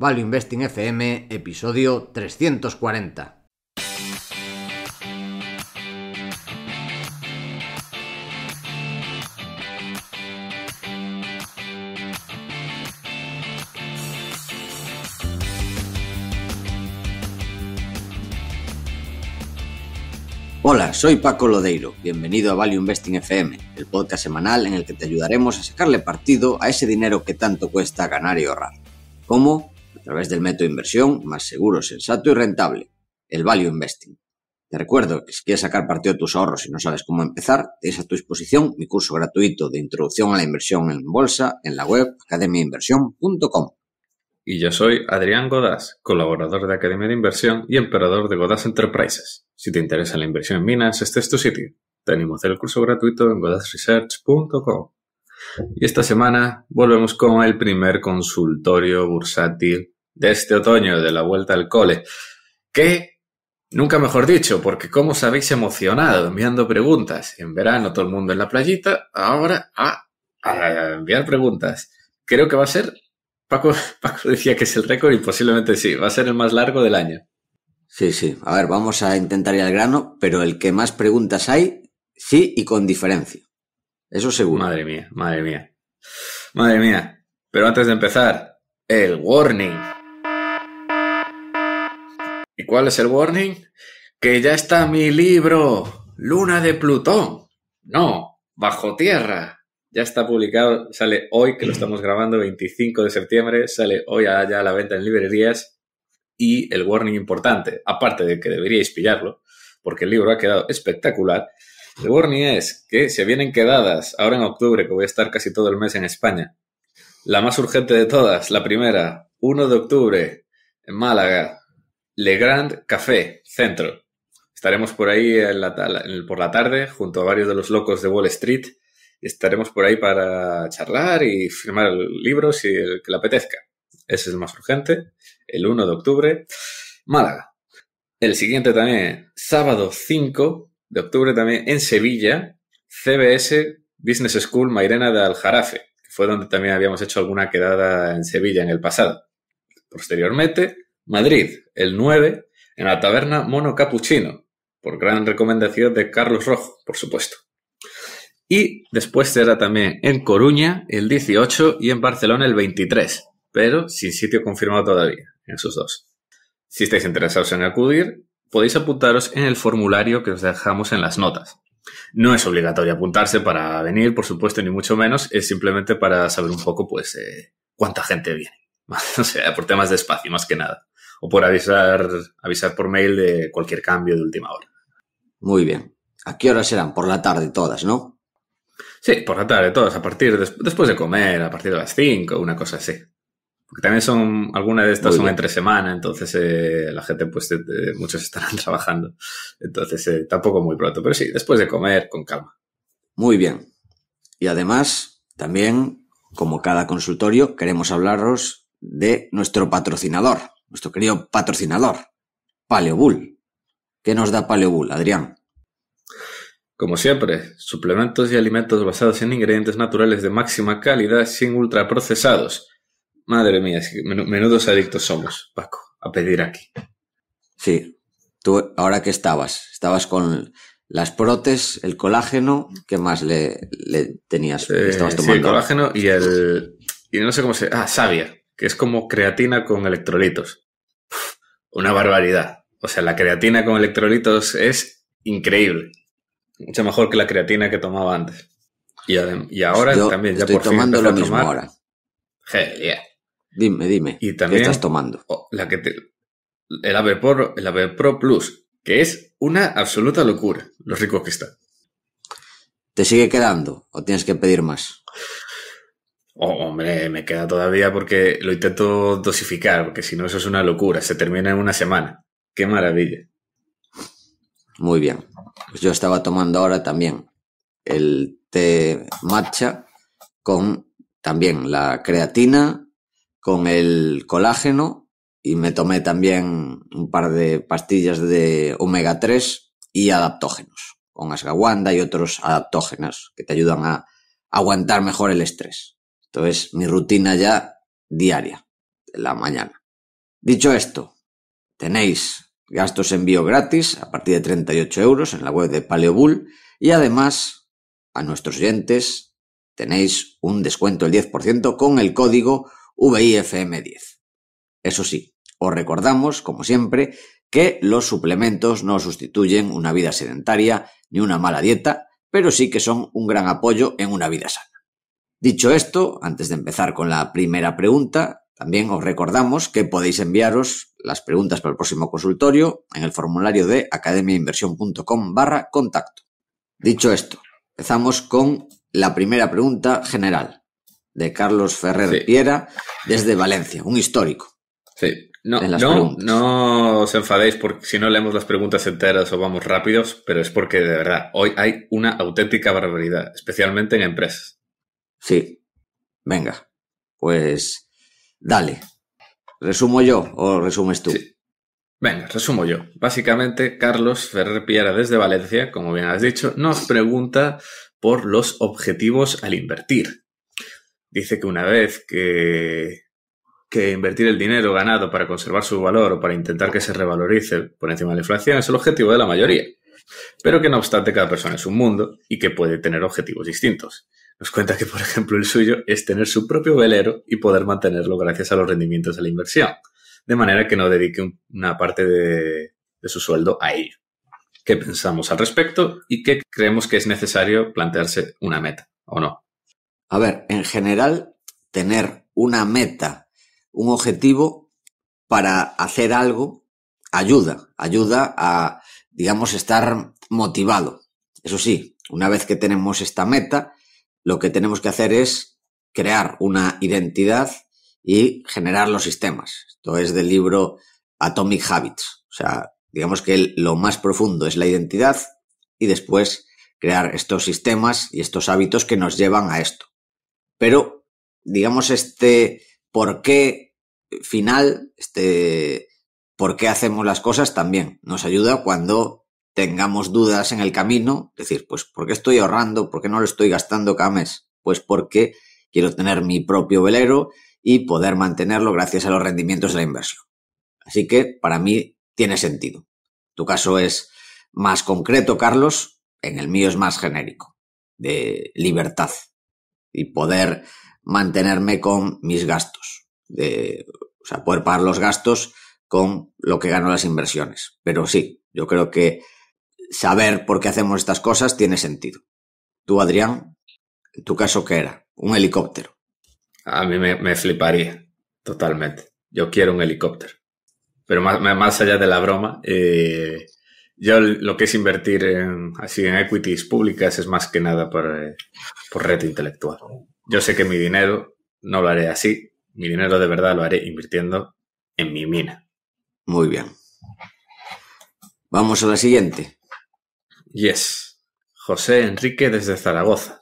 Value Investing FM, episodio 340. Hola, soy Paco Lodeiro. Bienvenido a Value Investing FM, el podcast semanal en el que te ayudaremos a sacarle partido a ese dinero que tanto cuesta ganar y ahorrar. ¿Cómo? a través del método de inversión más seguro, sensato y rentable, el Value Investing. Te recuerdo que si quieres sacar partido de tus ahorros y no sabes cómo empezar, tienes a tu disposición mi curso gratuito de introducción a la inversión en bolsa en la web academiainversión.com. Y yo soy Adrián Godás, colaborador de Academia de Inversión y emperador de Godás Enterprises. Si te interesa la inversión en minas, este es tu sitio. Tenemos el curso gratuito en godasresearch.com. Y esta semana volvemos con el primer consultorio bursátil de este otoño, de la vuelta al cole, que nunca mejor dicho, porque como os habéis emocionado enviando preguntas, en verano todo el mundo en la playita, ahora ah, a, enviar preguntas. Creo que va a ser, Paco, Paco decía que es el récord y posiblemente sí, va a ser el más largo del año. Sí, sí, a ver, vamos a intentar ir al grano, pero el que más preguntas hay, sí y con diferencia. Eso seguro. Madre mía, madre mía. Madre mía. Pero antes de empezar, el warning. ¿Y cuál es el warning? Que ya está mi libro, Luna de Plutón. No, bajo tierra. Ya está publicado, sale hoy, que lo estamos grabando, 25 de septiembre, sale hoy allá a la venta en librerías. Y el warning importante, aparte de que deberíais pillarlo, porque el libro ha quedado espectacular, el warning es que se vienen quedadas ahora en octubre, que voy a estar casi todo el mes en España. La más urgente de todas, la primera, 1 de octubre, en Málaga, le Grand Café, centro. Estaremos por ahí por la tarde junto a varios de los locos de Wall Street. Estaremos por ahí para charlar y firmar libros si el que le apetezca. Ese es el más urgente, el 1 de octubre, Málaga. El siguiente también, sábado 5 de octubre también en Sevilla, CBS Business School Mairena de Aljarafe, que fue donde también habíamos hecho alguna quedada en Sevilla en el pasado. Posteriormente, Madrid, el 9, en la taberna Mono Capuchino, por gran recomendación de Carlos Rojo, por supuesto. Y después será también en Coruña el 18 y en Barcelona el 23, pero sin sitio confirmado todavía, en esos dos. Si estáis interesados en acudir, podéis apuntaros en el formulario que os dejamos en las notas. No es obligatorio apuntarse para venir, por supuesto, ni mucho menos, es simplemente para saber un poco, pues, eh, cuánta gente viene. o sea, por temas de espacio, más que nada o por avisar, avisar por mail de cualquier cambio de última hora. Muy bien. ¿A qué horas serán? Por la tarde todas, ¿no? Sí, por la tarde todas, a partir después de comer, a partir de las 5, una cosa así. Porque también son, algunas de estas son entre semana, entonces eh, la gente, pues eh, eh, muchos estarán trabajando. Entonces tampoco muy pronto, pero sí, después de comer, con calma. Muy bien. Y además, también, como cada consultorio, queremos hablaros de nuestro patrocinador nuestro querido patrocinador, Paleobull. ¿Qué nos da Paleobull, Adrián? Como siempre, suplementos y alimentos basados en ingredientes naturales de máxima calidad sin ultraprocesados. Madre mía, menudos adictos somos, Paco, a pedir aquí. Sí, tú ahora que estabas, estabas con las protes, el colágeno, ¿qué más le, le tenías? estabas eh, tomando? el colágeno y el... Y no sé cómo se... Ah, sabia que es como creatina con electrolitos. una barbaridad. O sea, la creatina con electrolitos es increíble. Mucho mejor que la creatina que tomaba antes. Y, ahora también ya estoy tomando lo mismo ahora. Hell Dime, dime. Y también ¿Qué estás tomando? la que el Ave Pro, el Pro Plus, que es una absoluta locura, lo rico que está. ¿Te sigue quedando o tienes que pedir más? Oh, hombre, me queda todavía porque lo intento dosificar, porque si no eso es una locura, se termina en una semana. Qué maravilla. Muy bien. Pues yo estaba tomando ahora también el té matcha con también la creatina, con el colágeno y me tomé también un par de pastillas de omega 3 y adaptógenos, con ashwagandha y otros adaptógenos que te ayudan a aguantar mejor el estrés. Entonces, mi rutina ya diaria, de la mañana. Dicho esto, tenéis gastos envío gratis a partir de 38 euros en la web de Paleobull y además a nuestros oyentes tenéis un descuento del 10% con el código VIFM10. Eso sí, os recordamos, como siempre, que los suplementos no sustituyen una vida sedentaria ni una mala dieta, pero sí que son un gran apoyo en una vida sana. Dicho esto, antes de empezar con la primera pregunta, también os recordamos que podéis enviaros las preguntas para el próximo consultorio en el formulario de academiainversión.com barra contacto. Dicho esto, empezamos con la primera pregunta general de Carlos Ferrer Piera desde Valencia, un histórico. Sí, no, no, os enfadéis porque si no leemos las preguntas enteras o vamos rápidos, pero es porque de verdad hoy hay una auténtica barbaridad, especialmente en empresas. Sí. Venga. Pues dale. ¿Resumo yo o resumes tú? Venga, resumo yo. Básicamente, Carlos Ferrer Piara, desde Valencia, como bien has dicho, nos pregunta por los objetivos al invertir. Dice que una vez que, que invertir el dinero ganado para conservar su valor o para intentar que se revalorice por encima de la inflación es el objetivo de la mayoría, pero que no obstante cada persona es un mundo y que puede tener objetivos distintos. Nos cuenta que, por ejemplo, el suyo es tener su propio velero y poder mantenerlo gracias a los rendimientos de la inversión, de manera que no dedique una parte de, su sueldo a ello. ¿Qué pensamos al respecto y qué creemos que es necesario plantearse una meta o no? A ver, en general, tener una meta, un objetivo para hacer algo, ayuda, ayuda a, digamos, estar motivado. Eso sí, una vez que tenemos esta meta, lo que tenemos que hacer es crear una identidad y generar los sistemas. Esto es del libro Atomic Habits. O sea, digamos que lo más profundo es la identidad y después crear estos sistemas y estos hábitos que nos llevan a esto. Pero, digamos, este por qué final, este por qué hacemos las cosas también nos ayuda cuando tengamos dudas en el camino, decir, pues, ¿por qué estoy ahorrando? ¿Por qué no lo estoy gastando cada mes? Pues porque quiero tener mi propio velero y poder mantenerlo gracias a los rendimientos de la inversión. Así que para mí tiene sentido. Tu caso es más concreto, Carlos, en el mío es más genérico, de libertad y poder mantenerme con mis gastos, de, o sea, poder pagar los gastos con lo que gano las inversiones. Pero sí, yo creo que saber por qué hacemos estas cosas tiene sentido. Tú, Adrián, en tu caso, ¿qué era? Un helicóptero. A mí me, fliparía totalmente. Yo quiero un helicóptero. Pero más, allá de la broma, eh, yo lo que es invertir en, así en equities públicas es más que nada por, eh, por reto intelectual. Yo sé que mi dinero no lo haré así, mi dinero de verdad lo haré invirtiendo en mi mina. Muy bien. Vamos a la siguiente. Yes. José Enrique desde Zaragoza.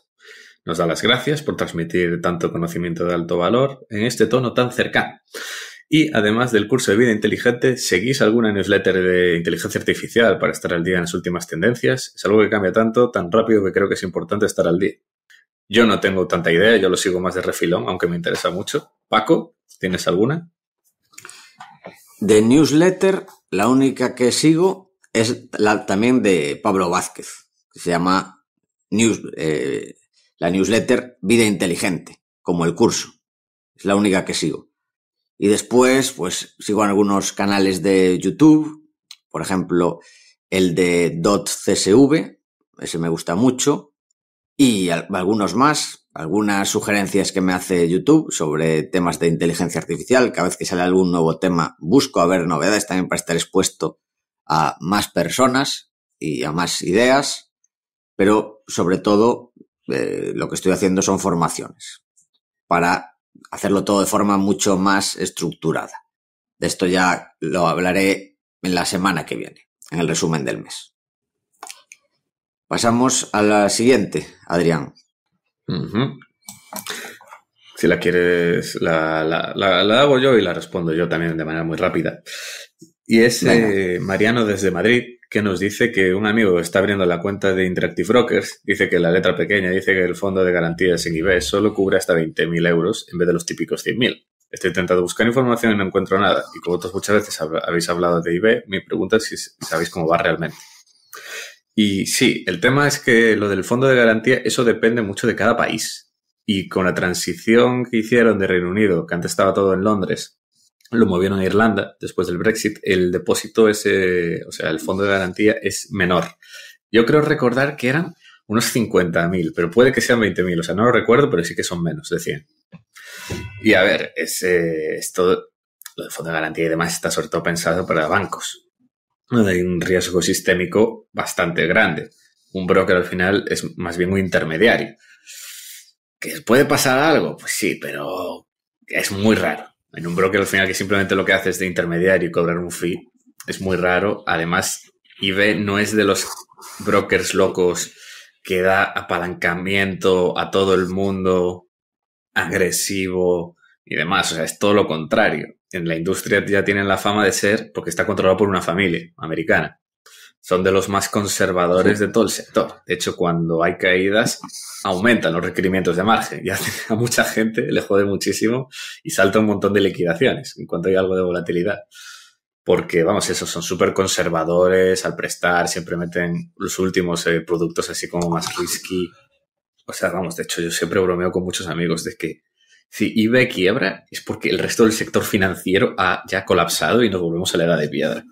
Nos da las gracias por transmitir tanto conocimiento de alto valor en este tono tan cercano. Y además del curso de vida inteligente, ¿seguís alguna newsletter de inteligencia artificial para estar al día en las últimas tendencias? Es algo que cambia tanto, tan rápido que creo que es importante estar al día. Yo no tengo tanta idea, yo lo sigo más de refilón, aunque me interesa mucho. Paco, ¿tienes alguna? De newsletter, la única que sigo es la, también de Pablo Vázquez, que se llama news, eh, la newsletter Vida Inteligente, como el curso. Es la única que sigo. Y después, pues sigo algunos canales de YouTube, por ejemplo, el de .csv, ese me gusta mucho, y algunos más, algunas sugerencias que me hace YouTube sobre temas de inteligencia artificial. Cada vez que sale algún nuevo tema, busco a ver novedades también para estar expuesto a más personas y a más ideas, pero sobre todo eh, lo que estoy haciendo son formaciones para hacerlo todo de forma mucho más estructurada. De esto ya lo hablaré en la semana que viene, en el resumen del mes. Pasamos a la siguiente, Adrián. Si la quieres, la, hago yo y la respondo yo también de manera muy rápida. Y es eh, Mariano desde Madrid que nos dice que un amigo está abriendo la cuenta de Interactive Brokers, dice que la letra pequeña dice que el fondo de garantías en IB solo cubre hasta 20.000 euros en vez de los típicos 100.000. Estoy intentando buscar información y no encuentro nada. Y como otras muchas veces habéis hablado de IB, mi pregunta es si sabéis cómo va realmente. Y sí, el tema es que lo del fondo de garantía, eso depende mucho de cada país. Y con la transición que hicieron de Reino Unido, que antes estaba todo en Londres, lo movieron a Irlanda después del Brexit, el depósito ese, o sea, el fondo de garantía es menor. Yo creo recordar que eran unos 50.000, pero puede que sean 20.000, o sea, no lo recuerdo, pero sí que son menos de 100. Y a ver, esto, lo del fondo de garantía y demás está sobre todo pensado para bancos, hay un riesgo sistémico bastante grande. Un broker al final es más bien un intermediario. ¿Que puede pasar algo? Pues sí, pero es muy raro. En un broker al final que simplemente lo que hace es de intermediario y cobrar un fee es muy raro. Además, IB no es de los brokers locos que da apalancamiento a todo el mundo, agresivo y demás. O sea, es todo lo contrario. En la industria ya tienen la fama de ser porque está controlado por una familia americana son de los más conservadores de todo el sector. De hecho, cuando hay caídas, aumentan los requerimientos de margen y a mucha gente le jode muchísimo y salta un montón de liquidaciones en cuanto hay algo de volatilidad. Porque, vamos, esos son súper conservadores al prestar, siempre meten los últimos eh, productos así como más risky. O sea, vamos, de hecho, yo siempre bromeo con muchos amigos de que si IBE quiebra es porque el resto del sector financiero ha ya colapsado y nos volvemos a la edad de piedra.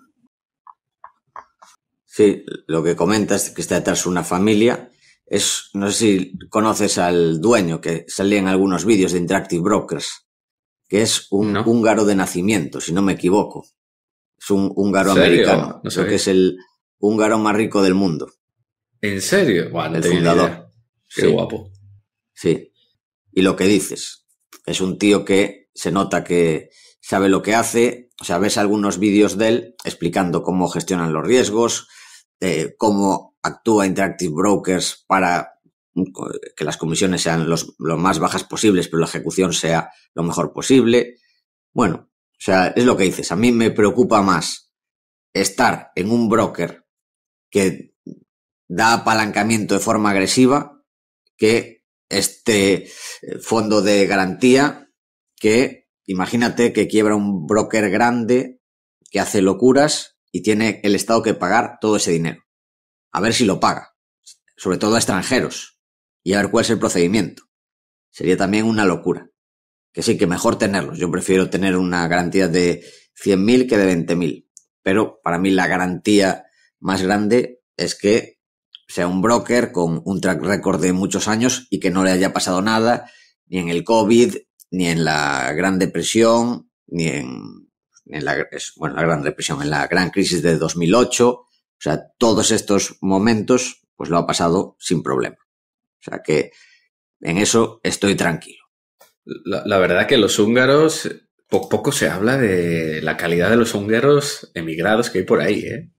Sí, lo que comentas que está detrás una familia es, no sé si conoces al dueño que salía en algunos vídeos de Interactive Brokers, que es un húngaro de nacimiento, si no me equivoco. Es un húngaro americano, no que es el húngaro más rico del mundo. ¿En serio? el fundador. Qué guapo. Sí. Y lo que dices, es un tío que se nota que sabe lo que hace, o sea, ves algunos vídeos de él explicando cómo gestionan los riesgos, cómo actúa Interactive Brokers para que las comisiones sean los, lo más bajas posibles, pero la ejecución sea lo mejor posible. Bueno, o sea, es lo que dices. A mí me preocupa más estar en un broker que da apalancamiento de forma agresiva que este fondo de garantía que imagínate que quiebra un broker grande que hace locuras y tiene el Estado que pagar todo ese dinero. A ver si lo paga, sobre todo a extranjeros, y a ver cuál es el procedimiento. Sería también una locura. Que sí, que mejor tenerlos. Yo prefiero tener una garantía de mil que de mil Pero para mí la garantía más grande es que sea un broker con un track record de muchos años y que no le haya pasado nada, ni en el COVID, ni en la Gran Depresión, ni en en la, bueno, la Gran Depresión, en la Gran Crisis de 2008, o sea, todos estos momentos, pues lo ha pasado sin problema. O sea que en eso estoy tranquilo. La, verdad que los húngaros, poco se habla de la calidad de los húngaros emigrados que hay por ahí, ¿eh?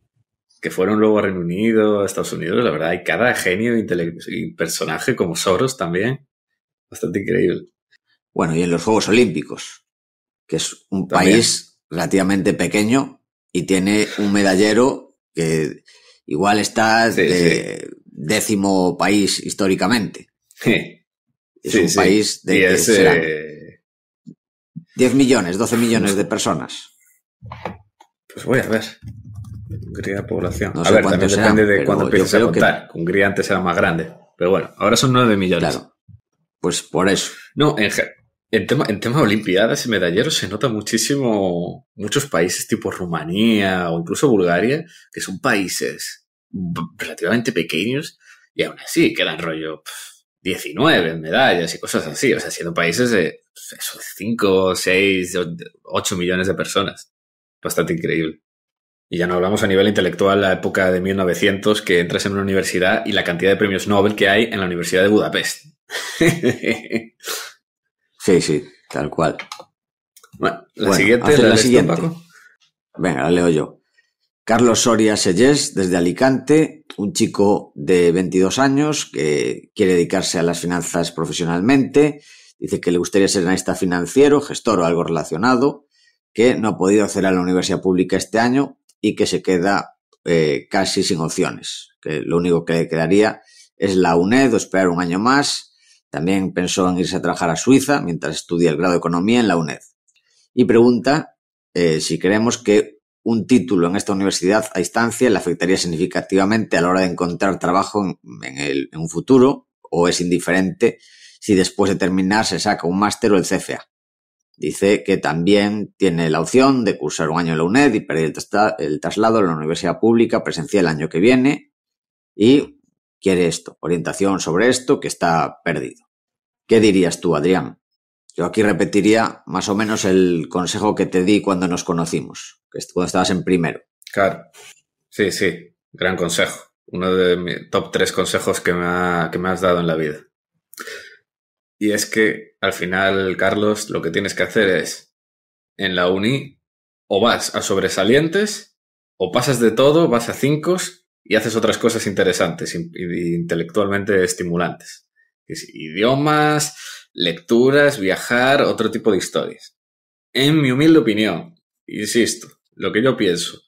que fueron luego a Reino Unido, a Estados Unidos, la verdad, hay cada genio y personaje como Soros también. Bastante increíble. Bueno, y en los Juegos Olímpicos, que es un país relativamente pequeño y tiene un medallero que igual está de décimo país históricamente. Es un país de 10 eh, millones, 12 millones de personas. Pues voy a ver. Hungría población. a ver, también depende de cuándo empieces contar. Hungría antes era más grande. Pero bueno, ahora son 9 millones. Claro. Pues por eso. No, en, en, tema, en olimpiadas y medalleros se nota muchísimo muchos países tipo Rumanía o incluso Bulgaria, que son países relativamente pequeños y aún así quedan rollo 19 medallas y cosas así, o sea, siendo países de 5, 6, 8 millones de personas. Bastante increíble. Y ya no hablamos a nivel intelectual la época de 1900 que entras en una universidad y la cantidad de premios Nobel que hay en la Universidad de Budapest. Sí, sí, tal cual. Bueno, la siguiente, la, siguiente. Venga, la leo yo. Carlos Soria Sellés, desde Alicante, un chico de 22 años que quiere dedicarse a las finanzas profesionalmente. Dice que le gustaría ser analista financiero, gestor o algo relacionado, que no ha podido hacer a la universidad pública este año y que se queda eh, casi sin opciones. Que lo único que le quedaría es la UNED o esperar un año más también pensó en irse a trabajar a Suiza mientras estudia el grado de Economía en la UNED. Y pregunta eh, si creemos que un título en esta universidad a distancia le afectaría significativamente a la hora de encontrar trabajo en, un futuro o es indiferente si después de terminar se saca un máster o el CFA. Dice que también tiene la opción de cursar un año en la UNED y pedir el, traslado a la universidad pública presencial el año que viene y quiere esto, orientación sobre esto que está perdido. ¿Qué dirías tú, Adrián? Yo aquí repetiría más o menos el consejo que te di cuando nos conocimos, que cuando estabas en primero. Claro, sí, sí, gran consejo. Uno de mis top tres consejos que me, que me has dado en la vida. Y es que al final, Carlos, lo que tienes que hacer es, en la uni, o vas a sobresalientes, o pasas de todo, vas a cinco y haces otras cosas interesantes e intelectualmente estimulantes. idiomas, lecturas, viajar, otro tipo de historias. En mi humilde opinión, insisto, lo que yo pienso,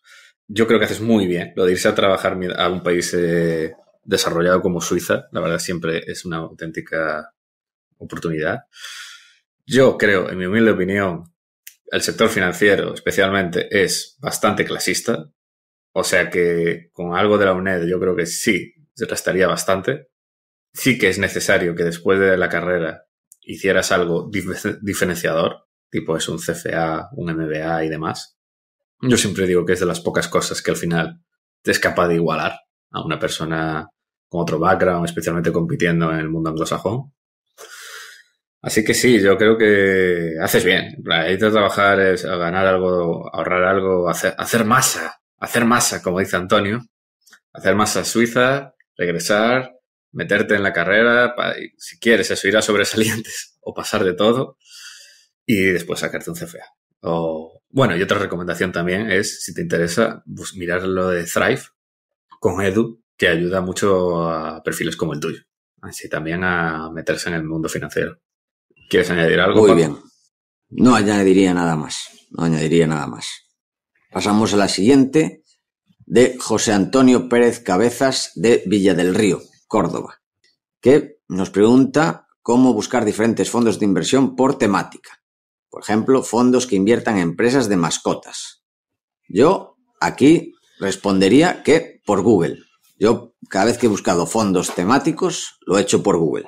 yo creo que haces muy bien lo de irse a trabajar a un país eh, desarrollado como Suiza. La verdad siempre es una auténtica oportunidad. Yo creo, en mi humilde opinión, el sector financiero especialmente es bastante clasista. O sea que con algo de la UNED yo creo que sí, se restaría bastante. Sí que es necesario que después de la carrera hicieras algo diferenciador, tipo es un CFA, un MBA y demás. Yo siempre digo que es de las pocas cosas que al final te es capaz de igualar a una persona con otro background, especialmente compitiendo en el mundo anglosajón. Así que sí, yo creo que haces bien. de trabajar, es ganar algo, ahorrar algo, hacer, hacer masa, hacer masa, como dice Antonio, hacer masa suiza, regresar, meterte en la carrera, si quieres, eso a sobresalientes o pasar de todo y después sacarte un CFA. O, bueno, y otra recomendación también es, si te interesa, mirar lo de Thrive con Edu, que ayuda mucho a perfiles como el tuyo. Así también a meterse en el mundo financiero. ¿Quieres añadir algo? Muy bien. No añadiría nada más. No añadiría nada más. Pasamos a la siguiente, de José Antonio Pérez Cabezas de Villa del Río, Córdoba, que nos pregunta cómo buscar diferentes fondos de inversión por temática. Por ejemplo, fondos que inviertan en empresas de mascotas. Yo aquí respondería que por Google. Yo cada vez que he buscado fondos temáticos, lo he hecho por Google.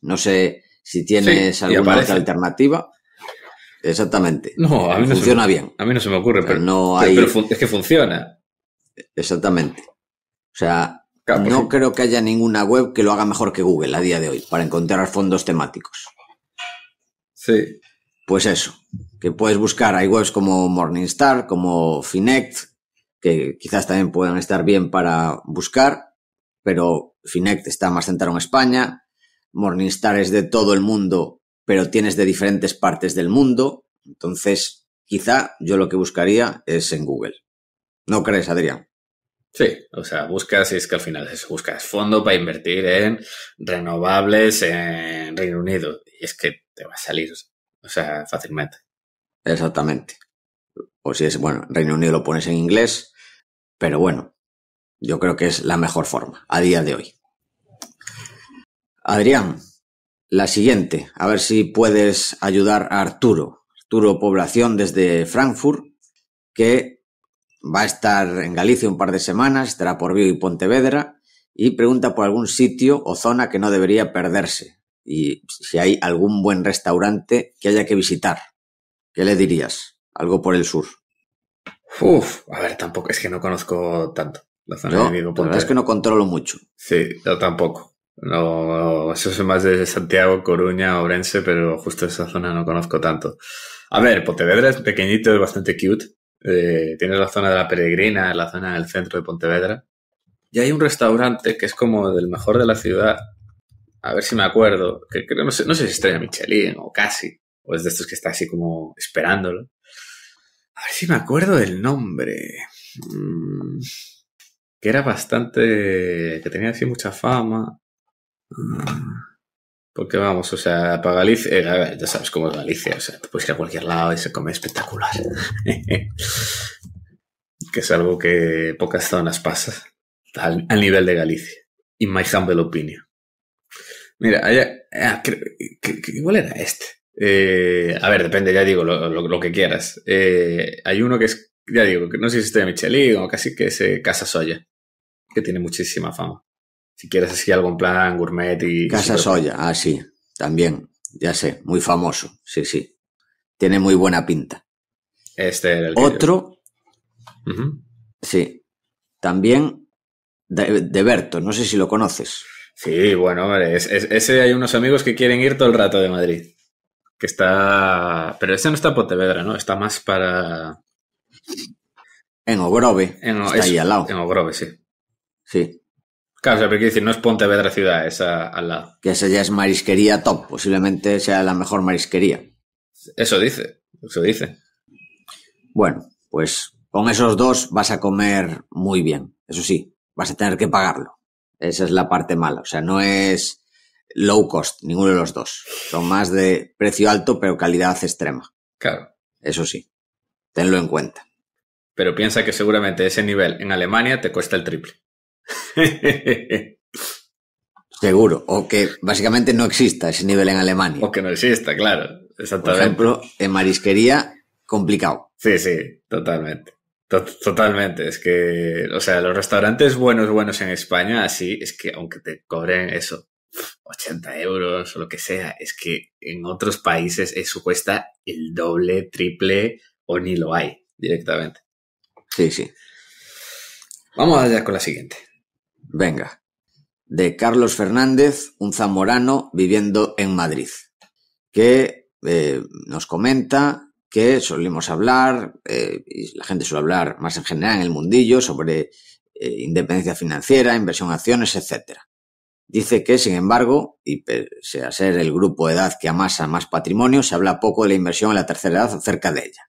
No sé si tienes alguna otra alternativa. Exactamente. No, a mí no funciona bien. A mí no se me ocurre, pero, no hay... es que funciona. Exactamente. O sea, no creo que haya ninguna web que lo haga mejor que Google a día de hoy para encontrar fondos temáticos. Sí. Pues eso, que puedes buscar, hay webs como Morningstar, como Finect, que quizás también puedan estar bien para buscar, pero Finect está más centrado en España, Morningstar es de todo el mundo pero tienes de diferentes partes del mundo. Entonces, quizá yo lo que buscaría es en Google. ¿No crees, Adrián? Sí, o sea, buscas y es que al final es, buscas fondo para invertir en renovables en Reino Unido. Y es que te va a salir, o sea, fácilmente. Exactamente. O si es, bueno, Reino Unido lo pones en inglés, pero bueno, yo creo que es la mejor forma a día de hoy. Adrián, la siguiente, a ver si puedes ayudar a Arturo. Arturo Población desde Frankfurt, que va a estar en Galicia un par de semanas, estará por Vigo y Pontevedra, y pregunta por algún sitio o zona que no debería perderse, y si hay algún buen restaurante que haya que visitar. ¿Qué le dirías? Algo por el sur. Uf, a ver, tampoco, es que no conozco tanto la zona de Vigo es que no controlo mucho. Sí, yo tampoco. No, eso es más de Santiago, Coruña, Orense, pero justo esa zona no conozco tanto. A ver, Pontevedra es pequeñito, es bastante cute. Eh, tienes la zona de la Peregrina, la zona del centro de Pontevedra. Y hay un restaurante que es como del mejor de la ciudad. A ver si me acuerdo. Que, no, sé, si sé si estrella Michelin o casi. O es de estos que está así como esperándolo. A ver si me acuerdo del nombre. Mm, que era bastante. que tenía así mucha fama. Mm. Porque vamos, o sea, para Galicia, eh, ya sabes cómo es Galicia, o sea, te puedes ir a cualquier lado y se come espectacular. que es algo que pocas zonas pasan al, nivel de Galicia. In my humble opinion. Mira, igual ah, era este. Eh, a ver, depende, ya digo, lo, que quieras. Eh, hay uno que es, ya digo, que no sé si es de Michelin o casi que es Casa Soya, que tiene muchísima fama si quieres así algún plan gourmet y... Casa Soya, ah, sí, también, ya sé, muy famoso, sí, sí. Tiene muy buena pinta. Este era el Otro, sí, también de, Berto, no sé si lo conoces. Sí, bueno, ese hay unos amigos que quieren ir todo el rato de Madrid. Que está... Pero ese no está en Pontevedra, ¿no? Está más para... En Ogrove. está ahí al lado. En Ogrove, sí. Sí. Claro, o pero decir, no es Pontevedra ciudad, esa al lado. Que esa ya es marisquería top, posiblemente sea la mejor marisquería. Eso dice, eso dice. Bueno, pues con esos dos vas a comer muy bien, eso sí, vas a tener que pagarlo. Esa es la parte mala, o sea, no es low cost, ninguno de los dos. Son más de precio alto, pero calidad extrema. Claro. Eso sí, tenlo en cuenta. Pero piensa que seguramente ese nivel en Alemania te cuesta el triple. Seguro, o que básicamente no exista ese nivel en Alemania. O que no exista, claro, exactamente. Por ejemplo, en marisquería, complicado. Sí, sí, totalmente. totalmente, es que, o sea, los restaurantes buenos, buenos en España, así, es que aunque te cobren eso, 80 euros o lo que sea, es que en otros países eso cuesta el doble, triple o ni lo hay directamente. Sí, sí. Vamos allá con la siguiente. Venga. De Carlos Fernández, un zamorano viviendo en Madrid, que eh, nos comenta que solemos hablar, eh, y la gente suele hablar más en general en el mundillo, sobre eh, independencia financiera, inversión en acciones, etc. Dice que, sin embargo, y pese a ser el grupo de edad que amasa más patrimonio, se habla poco de la inversión en la tercera edad cerca de ella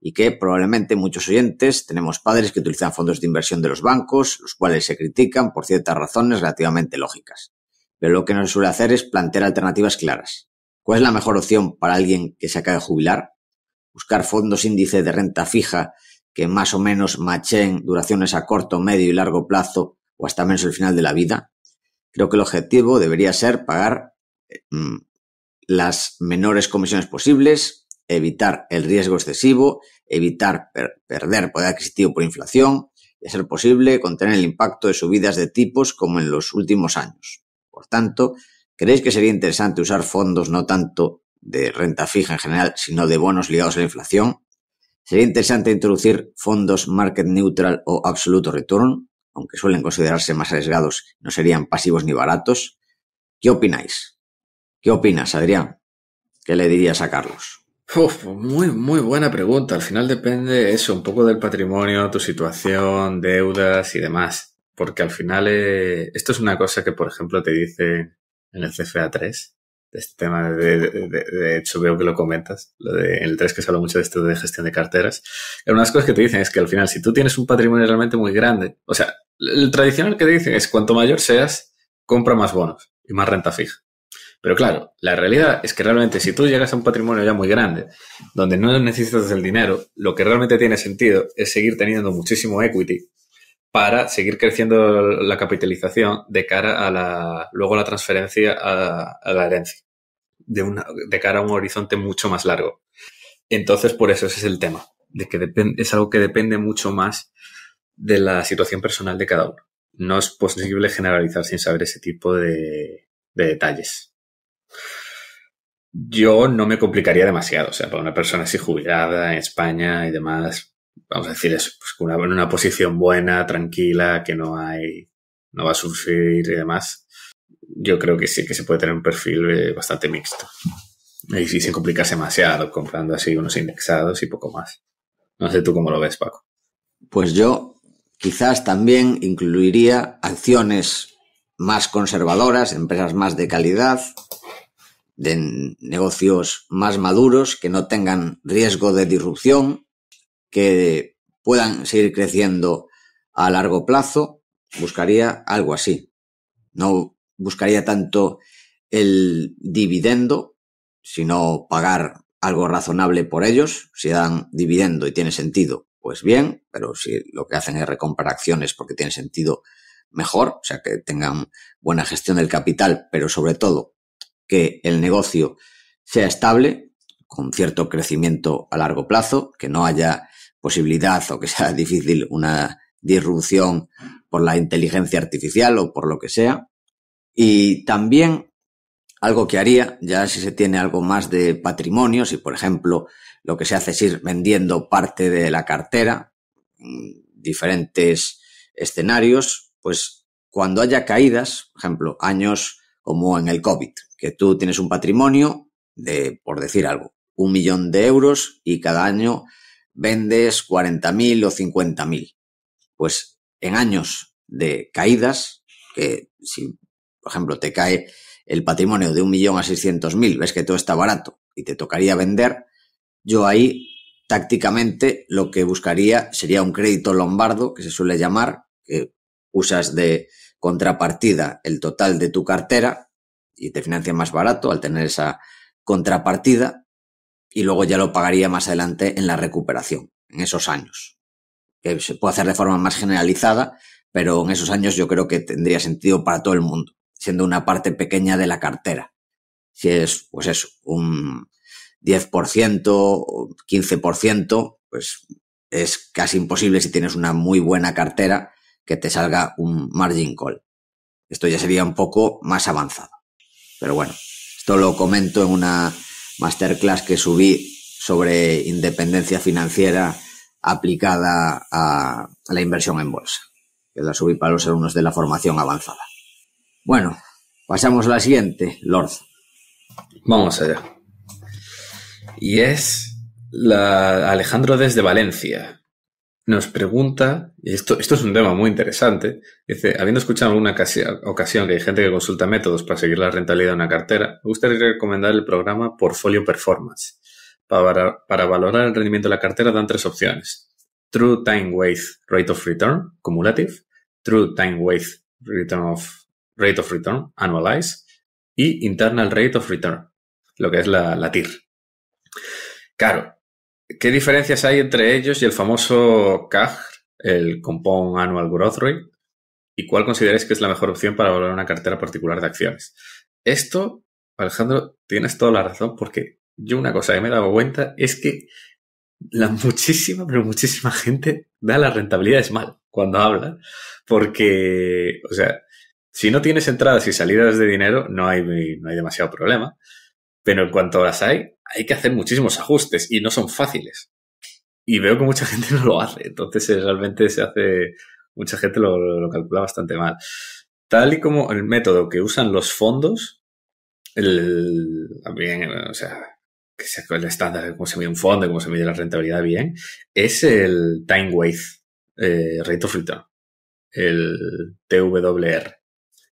y que probablemente muchos oyentes tenemos padres que utilizan fondos de inversión de los bancos, los cuales se critican por ciertas razones relativamente lógicas. Pero lo que se suele hacer es plantear alternativas claras. ¿Cuál es la mejor opción para alguien que se acaba de jubilar? Buscar fondos índice de renta fija que más o menos machen duraciones a corto, medio y largo plazo o hasta menos el final de la vida. Creo que el objetivo debería ser pagar eh, mm, las menores comisiones posibles, evitar el riesgo excesivo, evitar perder poder adquisitivo por inflación y, a ser posible, contener el impacto de subidas de tipos como en los últimos años. Por tanto, ¿creéis que sería interesante usar fondos no tanto de renta fija en general, sino de bonos ligados a la inflación? ¿Sería interesante introducir fondos market neutral o absoluto return, aunque suelen considerarse más arriesgados, no serían pasivos ni baratos? ¿Qué opináis? ¿Qué opinas, Adrián? ¿Qué le dirías a Carlos? Uf, muy, muy buena pregunta. Al final depende eso, un poco del patrimonio, tu situación, deudas y demás. Porque al final, eh, esto es una cosa que, por ejemplo, te dice en el CFA 3, de este tema, de, hecho veo que lo comentas, lo de, en el 3 que se habla mucho de esto de gestión de carteras. Pero unas cosas que te dicen es que al final, si tú tienes un patrimonio realmente muy grande, o sea, el tradicional que te dicen es cuanto mayor seas, compra más bonos y más renta fija. Pero claro, la realidad es que realmente si tú llegas a un patrimonio ya muy grande, donde no necesitas el dinero, lo que realmente tiene sentido es seguir teniendo muchísimo equity para seguir creciendo la capitalización de cara a la, luego la transferencia a, la herencia, de, cara a un horizonte mucho más largo. Entonces, por eso ese es el tema, de que es algo que depende mucho más de la situación personal de cada uno. No es posible generalizar sin saber ese tipo de detalles. Yo no me complicaría demasiado. O sea, para una persona así jubilada en España y demás, vamos a decir es pues, una, en una posición buena, tranquila, que no hay, no va a sufrir y demás. Yo creo que sí que se puede tener un perfil eh, bastante mixto. Y sin complicarse demasiado, comprando así unos indexados y poco más. No sé tú cómo lo ves, Paco. Pues yo quizás también incluiría acciones más conservadoras, empresas más de calidad, de negocios más maduros, que no tengan riesgo de disrupción, que puedan seguir creciendo a largo plazo, buscaría algo así. No buscaría tanto el dividendo, sino pagar algo razonable por ellos. Si dan dividendo y tiene sentido, pues bien, pero si lo que hacen es recomprar acciones porque tiene sentido mejor, o sea, que tengan buena gestión del capital, pero sobre todo que el negocio sea estable, con cierto crecimiento a largo plazo, que no haya posibilidad o que sea difícil una disrupción por la inteligencia artificial o por lo que sea. Y también algo que haría, ya si se tiene algo más de patrimonio, si por ejemplo lo que se hace es ir vendiendo parte de la cartera, diferentes escenarios, pues cuando haya caídas, por ejemplo, años como en el COVID, que tú tienes un patrimonio de, por decir algo, un millón de euros y cada año vendes 40.000 o 50.000. Pues en años de caídas, que si, por ejemplo, te cae el patrimonio de un millón a 600.000, ves que todo está barato y te tocaría vender, yo ahí tácticamente lo que buscaría sería un crédito lombardo, que se suele llamar, que usas de contrapartida el total de tu cartera y te financia más barato al tener esa contrapartida y luego ya lo pagaría más adelante en la recuperación, en esos años. Que se puede hacer de forma más generalizada, pero en esos años yo creo que tendría sentido para todo el mundo, siendo una parte pequeña de la cartera. Si es, pues es un 10%, 15%, pues es casi imposible si tienes una muy buena cartera que te salga un margin call. Esto ya sería un poco más avanzado. Pero bueno, esto lo comento en una masterclass que subí sobre independencia financiera aplicada a la inversión en bolsa, que la subí para los alumnos de la formación avanzada. Bueno, pasamos a la siguiente, Lord. Vamos allá. Y es la Alejandro desde Valencia nos pregunta, y esto, esto es un tema muy interesante, dice, habiendo escuchado en alguna ocasión que hay gente que consulta métodos para seguir la rentabilidad de una cartera, me gustaría recomendar el programa Portfolio Performance. Para, para valorar el rendimiento de la cartera dan tres opciones. True Time Weight Rate of Return, Cumulative, True Time Weight Return of, Rate of Return, Annualized, y Internal Rate of Return, lo que es la, la TIR. Claro, ¿Qué diferencias hay entre ellos y el famoso CAGR, el Compound Annual Growth Rate? ¿Y cuál consideráis que es la mejor opción para valorar una cartera particular de acciones? Esto, Alejandro, tienes toda la razón, porque yo una cosa que me he dado cuenta es que la muchísima, pero muchísima gente da las rentabilidades mal cuando habla, porque, o sea, si no tienes entradas y salidas de dinero, no hay, no hay demasiado problema. Pero en cuanto las hay, hay que hacer muchísimos ajustes y no son fáciles. Y veo que mucha gente no lo hace. Entonces eh, realmente se hace, mucha gente lo, calcula bastante mal. Tal y como el método que usan los fondos, el, también, eh, o sea, que sea el estándar, cómo se mide un fondo, cómo se mide la rentabilidad bien, es el time weight, eh, rate of return, el TWR,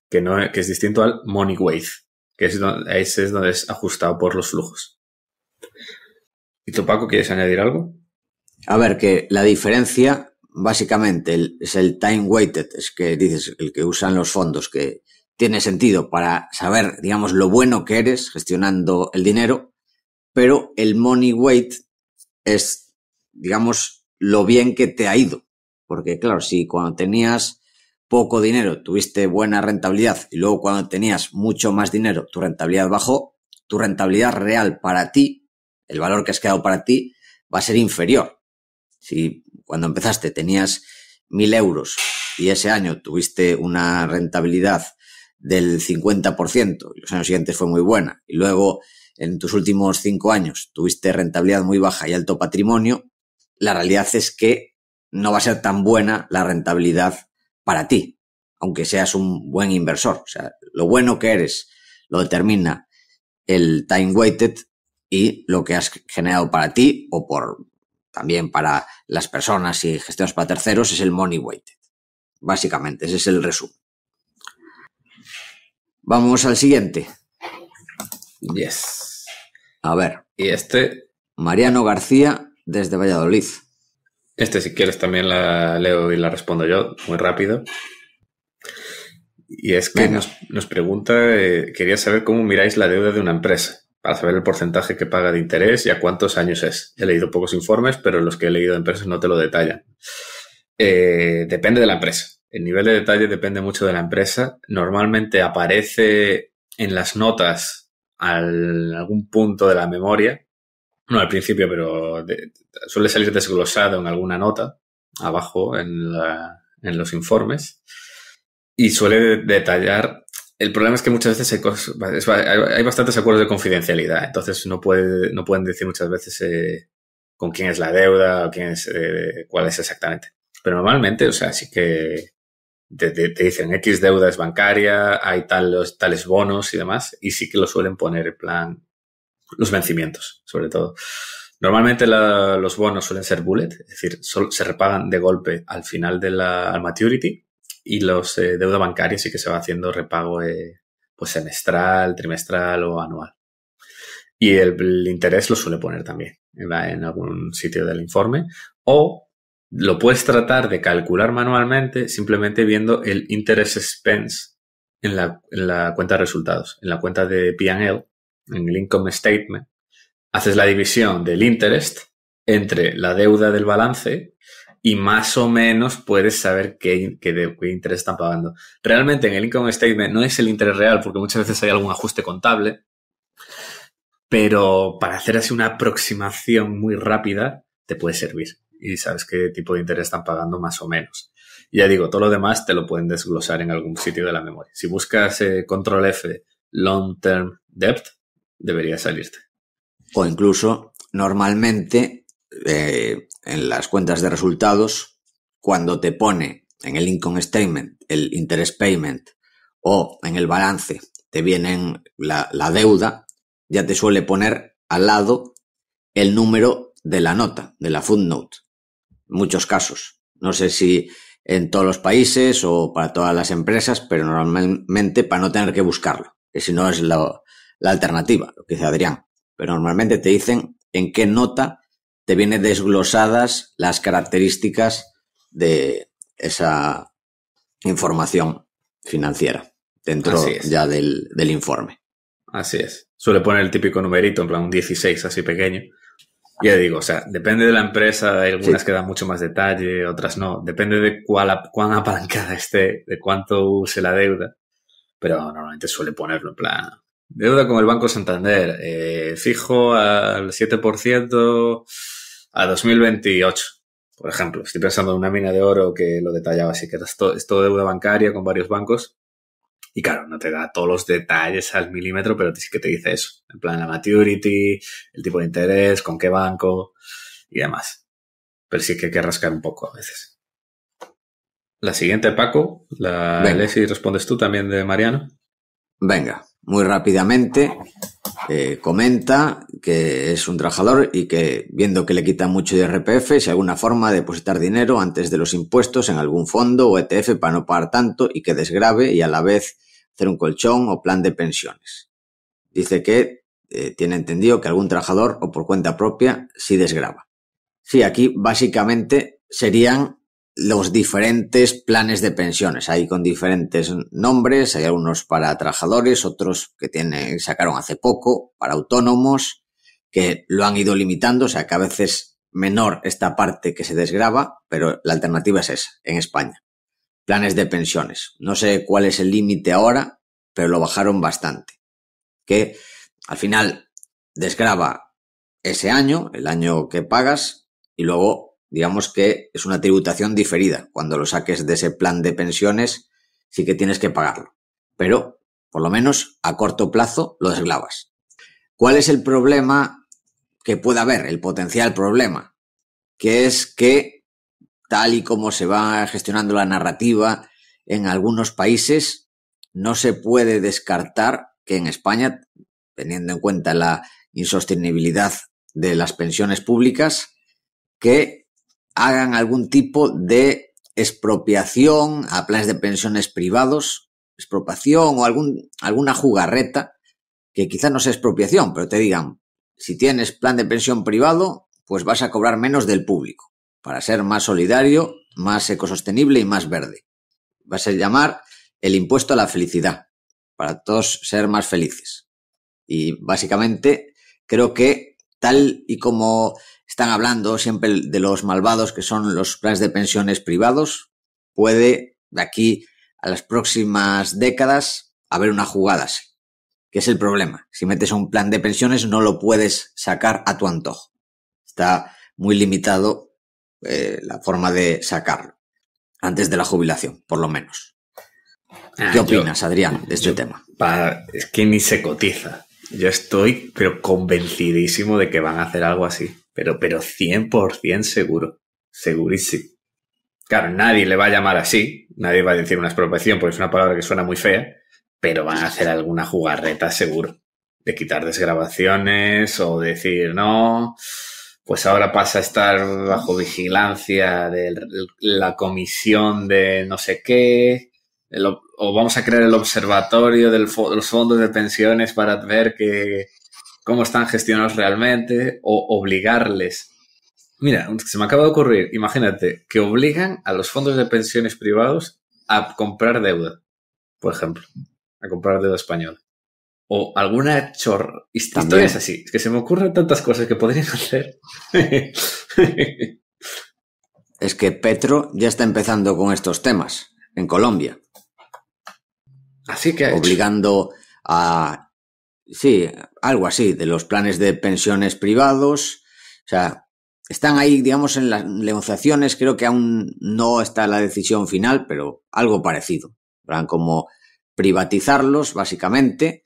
que, no, que es distinto al money weight, que es donde, ese es donde es ajustado por los flujos. ¿Y tú, Paco, quieres añadir algo? A ver, que la diferencia básicamente es el time weighted, es que dices, el que usan los fondos, que tiene sentido para saber, digamos, lo bueno que eres gestionando el dinero, pero el money weight es, digamos, lo bien que te ha ido. Porque claro, si cuando tenías poco dinero tuviste buena rentabilidad y luego cuando tenías mucho más dinero tu rentabilidad bajó, tu rentabilidad real para ti, el valor que has quedado para ti, va a ser inferior. Si cuando empezaste tenías mil euros y ese año tuviste una rentabilidad del 50% y los años siguientes fue muy buena y luego en tus últimos cinco años tuviste rentabilidad muy baja y alto patrimonio, la realidad es que no va a ser tan buena la rentabilidad para ti, aunque seas un buen inversor. O sea, lo bueno que eres lo determina el time weighted y lo que has generado para ti o por también para las personas y gestiones para terceros es el money weighted. Básicamente, ese es el resumen. Vamos al siguiente. Yes. A ver. Y este. Mariano García desde Valladolid. Este, si quieres, también la leo y la respondo yo muy rápido. Y es que nos, nos pregunta, eh, quería saber cómo miráis la deuda de una empresa, para saber el porcentaje que paga de interés y a cuántos años es. He leído pocos informes, pero los que he leído de empresas no te lo detallan. Eh, depende de la empresa. El nivel de detalle depende mucho de la empresa. Normalmente aparece en las notas al, algún punto de la memoria, no, al principio, pero suele salir desglosado en alguna nota, abajo en, en los informes, y suele detallar el problema es que muchas veces hay, hay, bastantes acuerdos de confidencialidad, entonces no, puede, no pueden decir muchas veces eh, con quién es la deuda o quién es, eh, cuál es exactamente. Pero normalmente, o sea, sí que te, dicen X deuda es bancaria, hay tal, los, tales bonos y demás, y sí que lo suelen poner en plan, los vencimientos, sobre todo. Normalmente los bonos suelen ser bullet, es decir, se repagan de golpe al final de la maturity y los eh, deuda bancaria sí que se va haciendo repago eh, pues semestral, trimestral o anual. Y el, interés lo suele poner también en, en algún sitio del informe o lo puedes tratar de calcular manualmente simplemente viendo el interest expense en la, en la cuenta de resultados, en la cuenta de P&L en el income statement, haces la división del interest entre la deuda del balance y más o menos puedes saber qué, interés están pagando. Realmente en el income statement no es el interés real porque muchas veces hay algún ajuste contable, pero para hacer así una aproximación muy rápida te puede servir y sabes qué tipo de interés están pagando más o menos. ya digo, todo lo demás te lo pueden desglosar en algún sitio de la memoria. Si buscas eh, control F, long term debt, debería salirte. O incluso, normalmente, eh, en las cuentas de resultados, cuando te pone en el income statement, el interest payment o en el balance, te vienen la, la deuda, ya te suele poner al lado el número de la nota, de la footnote. En muchos casos. No sé si en todos los países o para todas las empresas, pero normalmente para no tener que buscarlo, que si no es lo, la alternativa, lo que dice Adrián. Pero normalmente te dicen en qué nota te vienen desglosadas las características de esa información financiera dentro ya del, informe. Así es. Suele poner el típico numerito, en plan un 16 así pequeño. Ya digo, o sea, depende de la empresa, hay algunas que dan mucho más detalle, otras no. Depende de cuál, cuán apalancada esté, de cuánto use la deuda. Pero normalmente suele ponerlo en plan Deuda con el Banco Santander, eh, fijo al 7% a 2028, por ejemplo. Estoy pensando en una mina de oro que lo detallaba así, que es todo, deuda bancaria con varios bancos. Y claro, no te da todos los detalles al milímetro, pero sí que te dice eso. En plan, la maturity, el tipo de interés, con qué banco y demás. Pero sí que hay que rascar un poco a veces. La siguiente, Paco, la Lesi, respondes tú también de Mariano. Venga, muy rápidamente, eh, comenta que es un trabajador y que viendo que le quita mucho de RPF, si alguna forma de depositar dinero antes de los impuestos en algún fondo o ETF para no pagar tanto y que desgrave y a la vez hacer un colchón o plan de pensiones. Dice que eh, tiene entendido que algún trabajador o por cuenta propia sí desgrava. Sí, aquí básicamente serían los diferentes planes de pensiones. Hay con diferentes nombres, hay algunos para trabajadores, otros que tienen, sacaron hace poco, para autónomos, que lo han ido limitando, o sea que a veces menor esta parte que se desgraba, pero la alternativa es esa, en España. Planes de pensiones. No sé cuál es el límite ahora, pero lo bajaron bastante. Que al final desgraba ese año, el año que pagas, y luego digamos que es una tributación diferida. Cuando lo saques de ese plan de pensiones, sí que tienes que pagarlo. Pero, por lo menos, a corto plazo lo desglavas. ¿Cuál es el problema que puede haber? El potencial problema. Que es que, tal y como se va gestionando la narrativa en algunos países, no se puede descartar que en España, teniendo en cuenta la insostenibilidad de las pensiones públicas, que hagan algún tipo de expropiación a planes de pensiones privados, expropiación o algún, alguna jugarreta, que quizás no sea expropiación, pero te digan, si tienes plan de pensión privado, pues vas a cobrar menos del público, para ser más solidario, más ecosostenible y más verde. Vas a llamar el impuesto a la felicidad, para todos ser más felices. Y básicamente creo que tal y como están hablando siempre de los malvados que son los planes de pensiones privados. Puede, de aquí a las próximas décadas, haber una jugada así, que es el problema. Si metes un plan de pensiones no lo puedes sacar a tu antojo. Está muy limitado eh, la forma de sacarlo, antes de la jubilación, por lo menos. Ah, ¿Qué opinas, Adrián, de este tema? es que ni se cotiza. Yo estoy, pero convencidísimo de que van a hacer algo así. Pero, pero 100% seguro. Segurísimo. Claro, nadie le va a llamar así. Nadie va a decir una expropiación porque es una palabra que suena muy fea. Pero van a hacer alguna jugarreta seguro. De quitar desgrabaciones o decir, no, pues ahora pasa a estar bajo vigilancia de la comisión de no sé qué, o vamos a crear el observatorio de los fondos de pensiones para ver que cómo están gestionados realmente o obligarles. Mira, se me acaba de ocurrir, imagínate, que obligan a los fondos de pensiones privados a comprar deuda, por ejemplo, a comprar deuda española. O alguna chorra. Historias así. Es que se me ocurren tantas cosas que podrían hacer. es que Petro ya está empezando con estos temas en Colombia. Así que. obligando a Sí, algo así, de los planes de pensiones privados. O sea, están ahí, digamos, en las negociaciones. Creo que aún no está la decisión final, pero algo parecido. van como privatizarlos, básicamente.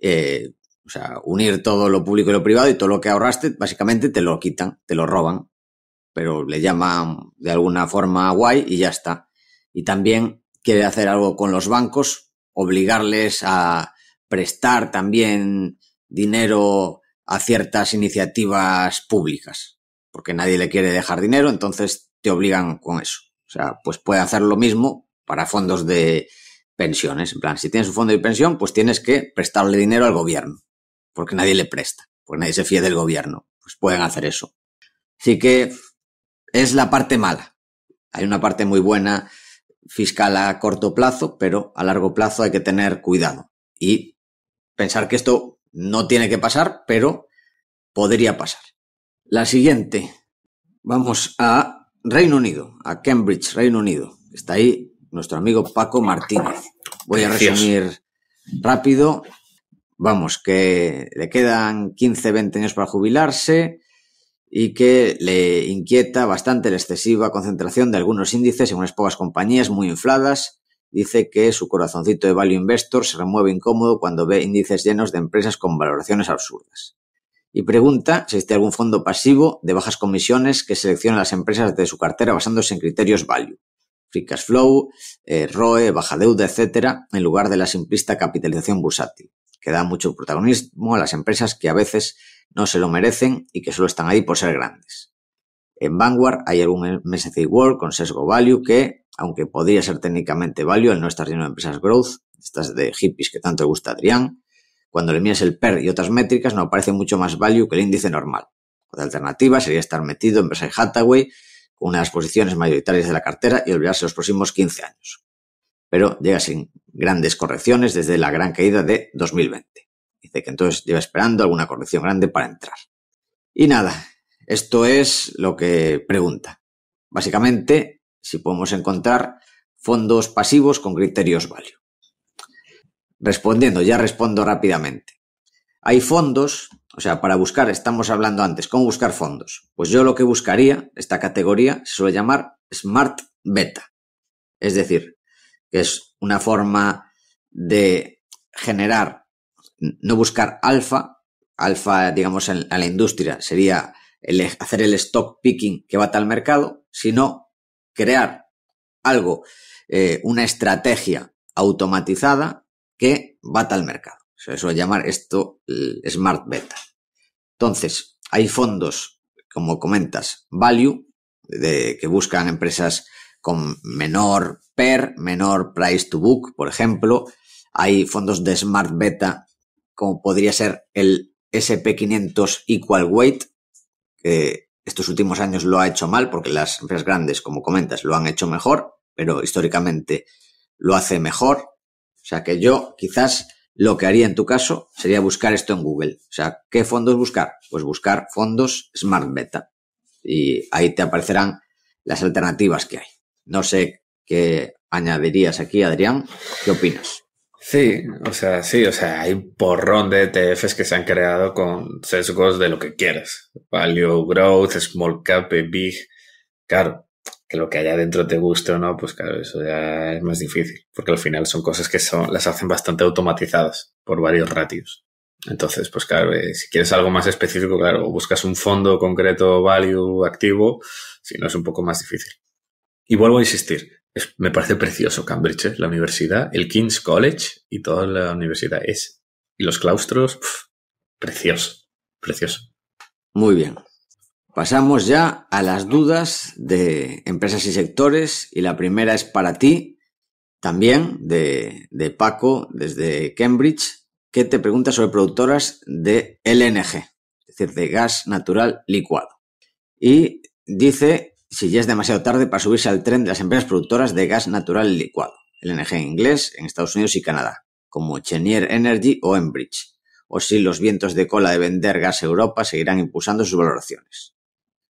Eh, o sea, unir todo lo público y lo privado y todo lo que ahorraste, básicamente te lo quitan, te lo roban. Pero le llaman de alguna forma guay y ya está. Y también quiere hacer algo con los bancos, obligarles a prestar también dinero a ciertas iniciativas públicas, porque nadie le quiere dejar dinero, entonces te obligan con eso. O sea, pues puede hacer lo mismo para fondos de pensiones. En plan, si tienes un fondo de pensión, pues tienes que prestarle dinero al gobierno, porque nadie le presta, porque nadie se fía del gobierno. Pues pueden hacer eso. Así que es la parte mala. Hay una parte muy buena fiscal a corto plazo, pero a largo plazo hay que tener cuidado y pensar que esto no tiene que pasar, pero podría pasar. La siguiente, vamos a Reino Unido, a Cambridge, Reino Unido. Está ahí nuestro amigo Paco Martínez. Voy a resumir rápido. Vamos, que le quedan 15, 20 años para jubilarse y que le inquieta bastante la excesiva concentración de algunos índices en unas pocas compañías muy infladas dice que su corazoncito de Value Investor se remueve incómodo cuando ve índices llenos de empresas con valoraciones absurdas. Y pregunta si existe algún fondo pasivo de bajas comisiones que seleccione las empresas de su cartera basándose en criterios value, free cash flow, eh, ROE, baja deuda, etcétera, en lugar de la simplista capitalización bursátil, que da mucho protagonismo a las empresas que a veces no se lo merecen y que solo están ahí por ser grandes. En Vanguard hay algún MSC World con sesgo value que, aunque podría ser técnicamente value al no estar lleno de empresas growth, estas de hippies que tanto le gusta Adrián, cuando le miras el PER y otras métricas no aparece mucho más value que el índice normal. Otra alternativa sería estar metido en Versailles Hathaway con unas posiciones mayoritarias de la cartera y olvidarse los próximos 15 años. Pero llega sin grandes correcciones desde la gran caída de 2020. Dice que entonces lleva esperando alguna corrección grande para entrar. Y nada, esto es lo que pregunta. Básicamente, si podemos encontrar fondos pasivos con criterios value. Respondiendo, ya respondo rápidamente. Hay fondos, o sea, para buscar, estamos hablando antes, ¿cómo buscar fondos? Pues yo lo que buscaría, esta categoría se suele llamar Smart Beta. Es decir, que es una forma de generar, no buscar alfa, alfa, digamos, en la industria sería el, hacer el stock picking que va tal mercado, sino crear algo, eh, una estrategia automatizada que va tal mercado. Se suele llamar esto el Smart Beta. Entonces, hay fondos, como comentas, value, de, que buscan empresas con menor PER, menor price to book, por ejemplo. Hay fondos de Smart Beta, como podría ser el SP500 Equal Weight, estos últimos años lo ha hecho mal, porque las empresas grandes, como comentas, lo han hecho mejor, pero históricamente lo hace mejor. O sea que yo quizás lo que haría en tu caso sería buscar esto en Google. O sea, ¿qué fondos buscar? Pues buscar fondos Smart Beta. Y ahí te aparecerán las alternativas que hay. No sé qué añadirías aquí, Adrián. ¿Qué opinas? Sí, o sea, sí, o sea, hay un porrón de ETFs que se han creado con sesgos de lo que quieras. Value, growth, small cap, eh, big. Claro, que lo que haya dentro te guste o no, pues claro, eso ya es más difícil, porque al final son cosas que son, las hacen bastante automatizadas por varios ratios. Entonces, pues claro, eh, si quieres algo más específico, claro, buscas un fondo concreto value activo, si no es un poco más difícil. Y vuelvo a insistir, me parece precioso Cambridge, ¿eh? la universidad, el King's College y toda la universidad es. Y los claustros, precioso, precioso. Muy bien. Pasamos ya a las dudas de empresas y sectores y la primera es para ti, también de, de Paco desde Cambridge, que te pregunta sobre productoras de LNG, es decir, de gas natural licuado. Y dice si ya es demasiado tarde para subirse al tren de las empresas productoras de gas natural licuado, LNG en inglés, en Estados Unidos y Canadá, como Chenier Energy o Enbridge, o si los vientos de cola de vender gas a Europa seguirán impulsando sus valoraciones.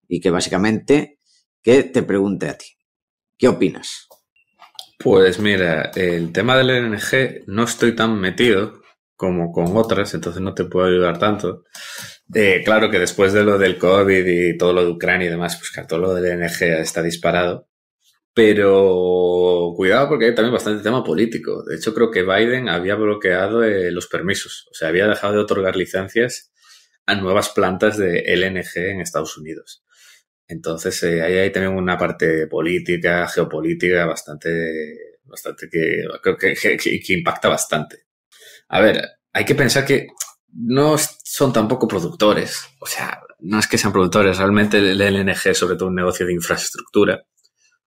Y que básicamente, que te pregunte a ti, ¿qué opinas? Pues mira, el tema del LNG no estoy tan metido como con otras, entonces no te puedo ayudar tanto claro que después de lo del COVID y todo lo de Ucrania y demás, pues claro, todo lo del LNG está disparado. Pero cuidado porque hay también bastante tema político. De hecho, creo que Biden había bloqueado eh, los permisos. O sea, había dejado de otorgar licencias a nuevas plantas de LNG en Estados Unidos. Entonces, eh, ahí hay también una parte política, geopolítica, bastante, bastante que creo que impacta bastante. A ver, hay que pensar que no son tampoco productores. O sea, no es que sean productores, realmente el LNG es sobre todo un negocio de infraestructura.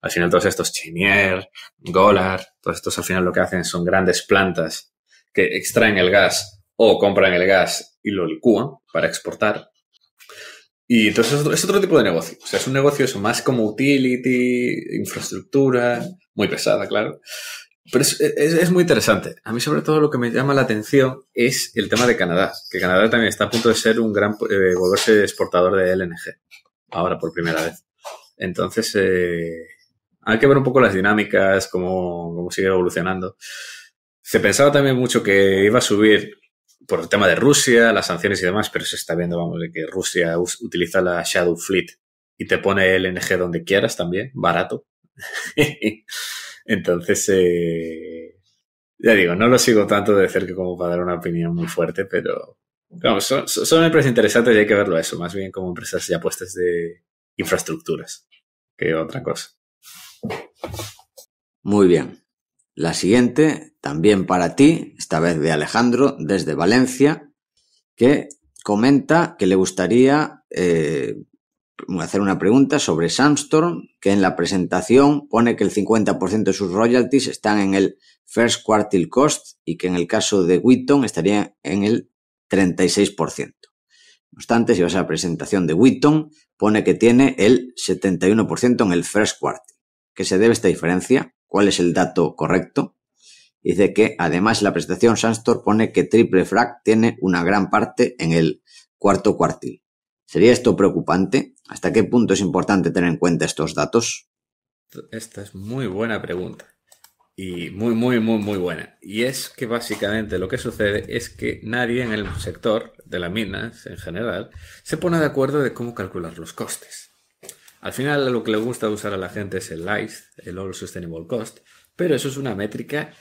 Al final todos estos Chenier, Golar, todos estos al final lo que hacen son grandes plantas que extraen el gas o compran el gas y lo licúan para exportar. Y entonces es otro tipo de negocio. O sea, es un negocio más como utility, infraestructura, muy pesada, claro. Pero es, muy interesante. A mí sobre todo lo que me llama la atención es el tema de Canadá, que Canadá también está a punto de ser un gran, eh, volverse exportador de LNG, ahora por primera vez. Entonces, eh, hay que ver un poco las dinámicas, cómo, sigue evolucionando. Se pensaba también mucho que iba a subir por el tema de Rusia, las sanciones y demás, pero se está viendo, vamos, de que Rusia utiliza la Shadow Fleet y te pone LNG donde quieras también, barato. Entonces, eh, ya digo, no lo sigo tanto de cerca como para dar una opinión muy fuerte, pero son, empresas interesantes y hay que verlo eso, más bien como empresas ya puestas de infraestructuras que otra cosa. Muy bien. La siguiente, también para ti, esta vez de Alejandro, desde Valencia, que comenta que le gustaría eh, a hacer una pregunta sobre Sandstorm, que en la presentación pone que el 50% de sus royalties están en el first quartile cost y que en el caso de Witton estaría en el 36%. No obstante, si vas a la presentación de Witton, pone que tiene el 71% en el first quartile. ¿Qué se debe esta diferencia? ¿Cuál es el dato correcto? Dice que además la presentación Sandstorm pone que Triple Frac tiene una gran parte en el cuarto cuartil. ¿Sería esto preocupante? ¿Hasta qué punto es importante tener en cuenta estos datos? Esta es muy buena pregunta. Y muy, muy, muy, muy buena. Y es que básicamente lo que sucede es que nadie en el sector de las minas en general se pone de acuerdo de cómo calcular los costes. Al final lo que le gusta usar a la gente es el LICE, el All Sustainable Cost, pero eso es una métrica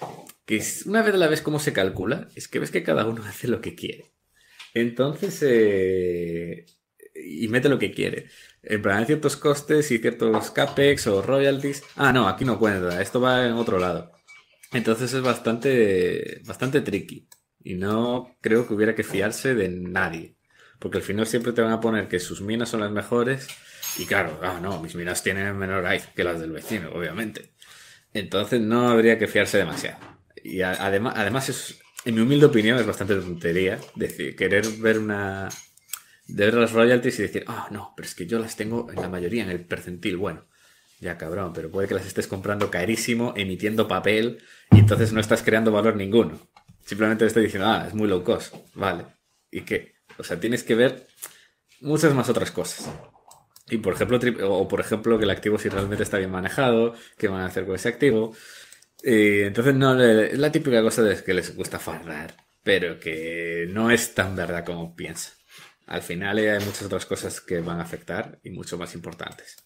que una vez a la vez cómo se calcula, es que ves que cada uno hace lo que quiere. Entonces, eh, y mete lo que quiere. En plan, hay ciertos costes y ciertos capex o royalties. Ah, no, aquí no cuenta, esto va en otro lado. Entonces es bastante, bastante tricky. Y no creo que hubiera que fiarse de nadie. Porque al final siempre te van a poner que sus minas son las mejores. Y claro, ah, no, mis minas tienen menor life que las del vecino, obviamente. Entonces no habría que fiarse demasiado. Y además, además es, en mi humilde opinión, es bastante tontería decir, querer ver una, de ver las royalties y decir, ah, no, pero es que yo las tengo en la mayoría, en el percentil. Bueno, ya cabrón, pero puede que las estés comprando carísimo, emitiendo papel, y entonces no estás creando valor ninguno. Simplemente le estoy diciendo, ah, es muy low cost, vale. ¿Y qué? O sea, tienes que ver muchas más otras cosas. Y por ejemplo, o por ejemplo, que el activo si realmente está bien manejado, qué van a hacer con ese activo. Y eh, entonces, no, es la típica cosa de que les gusta farrar, pero que no es tan verdad como piensan al final hay muchas otras cosas que van a afectar y mucho más importantes.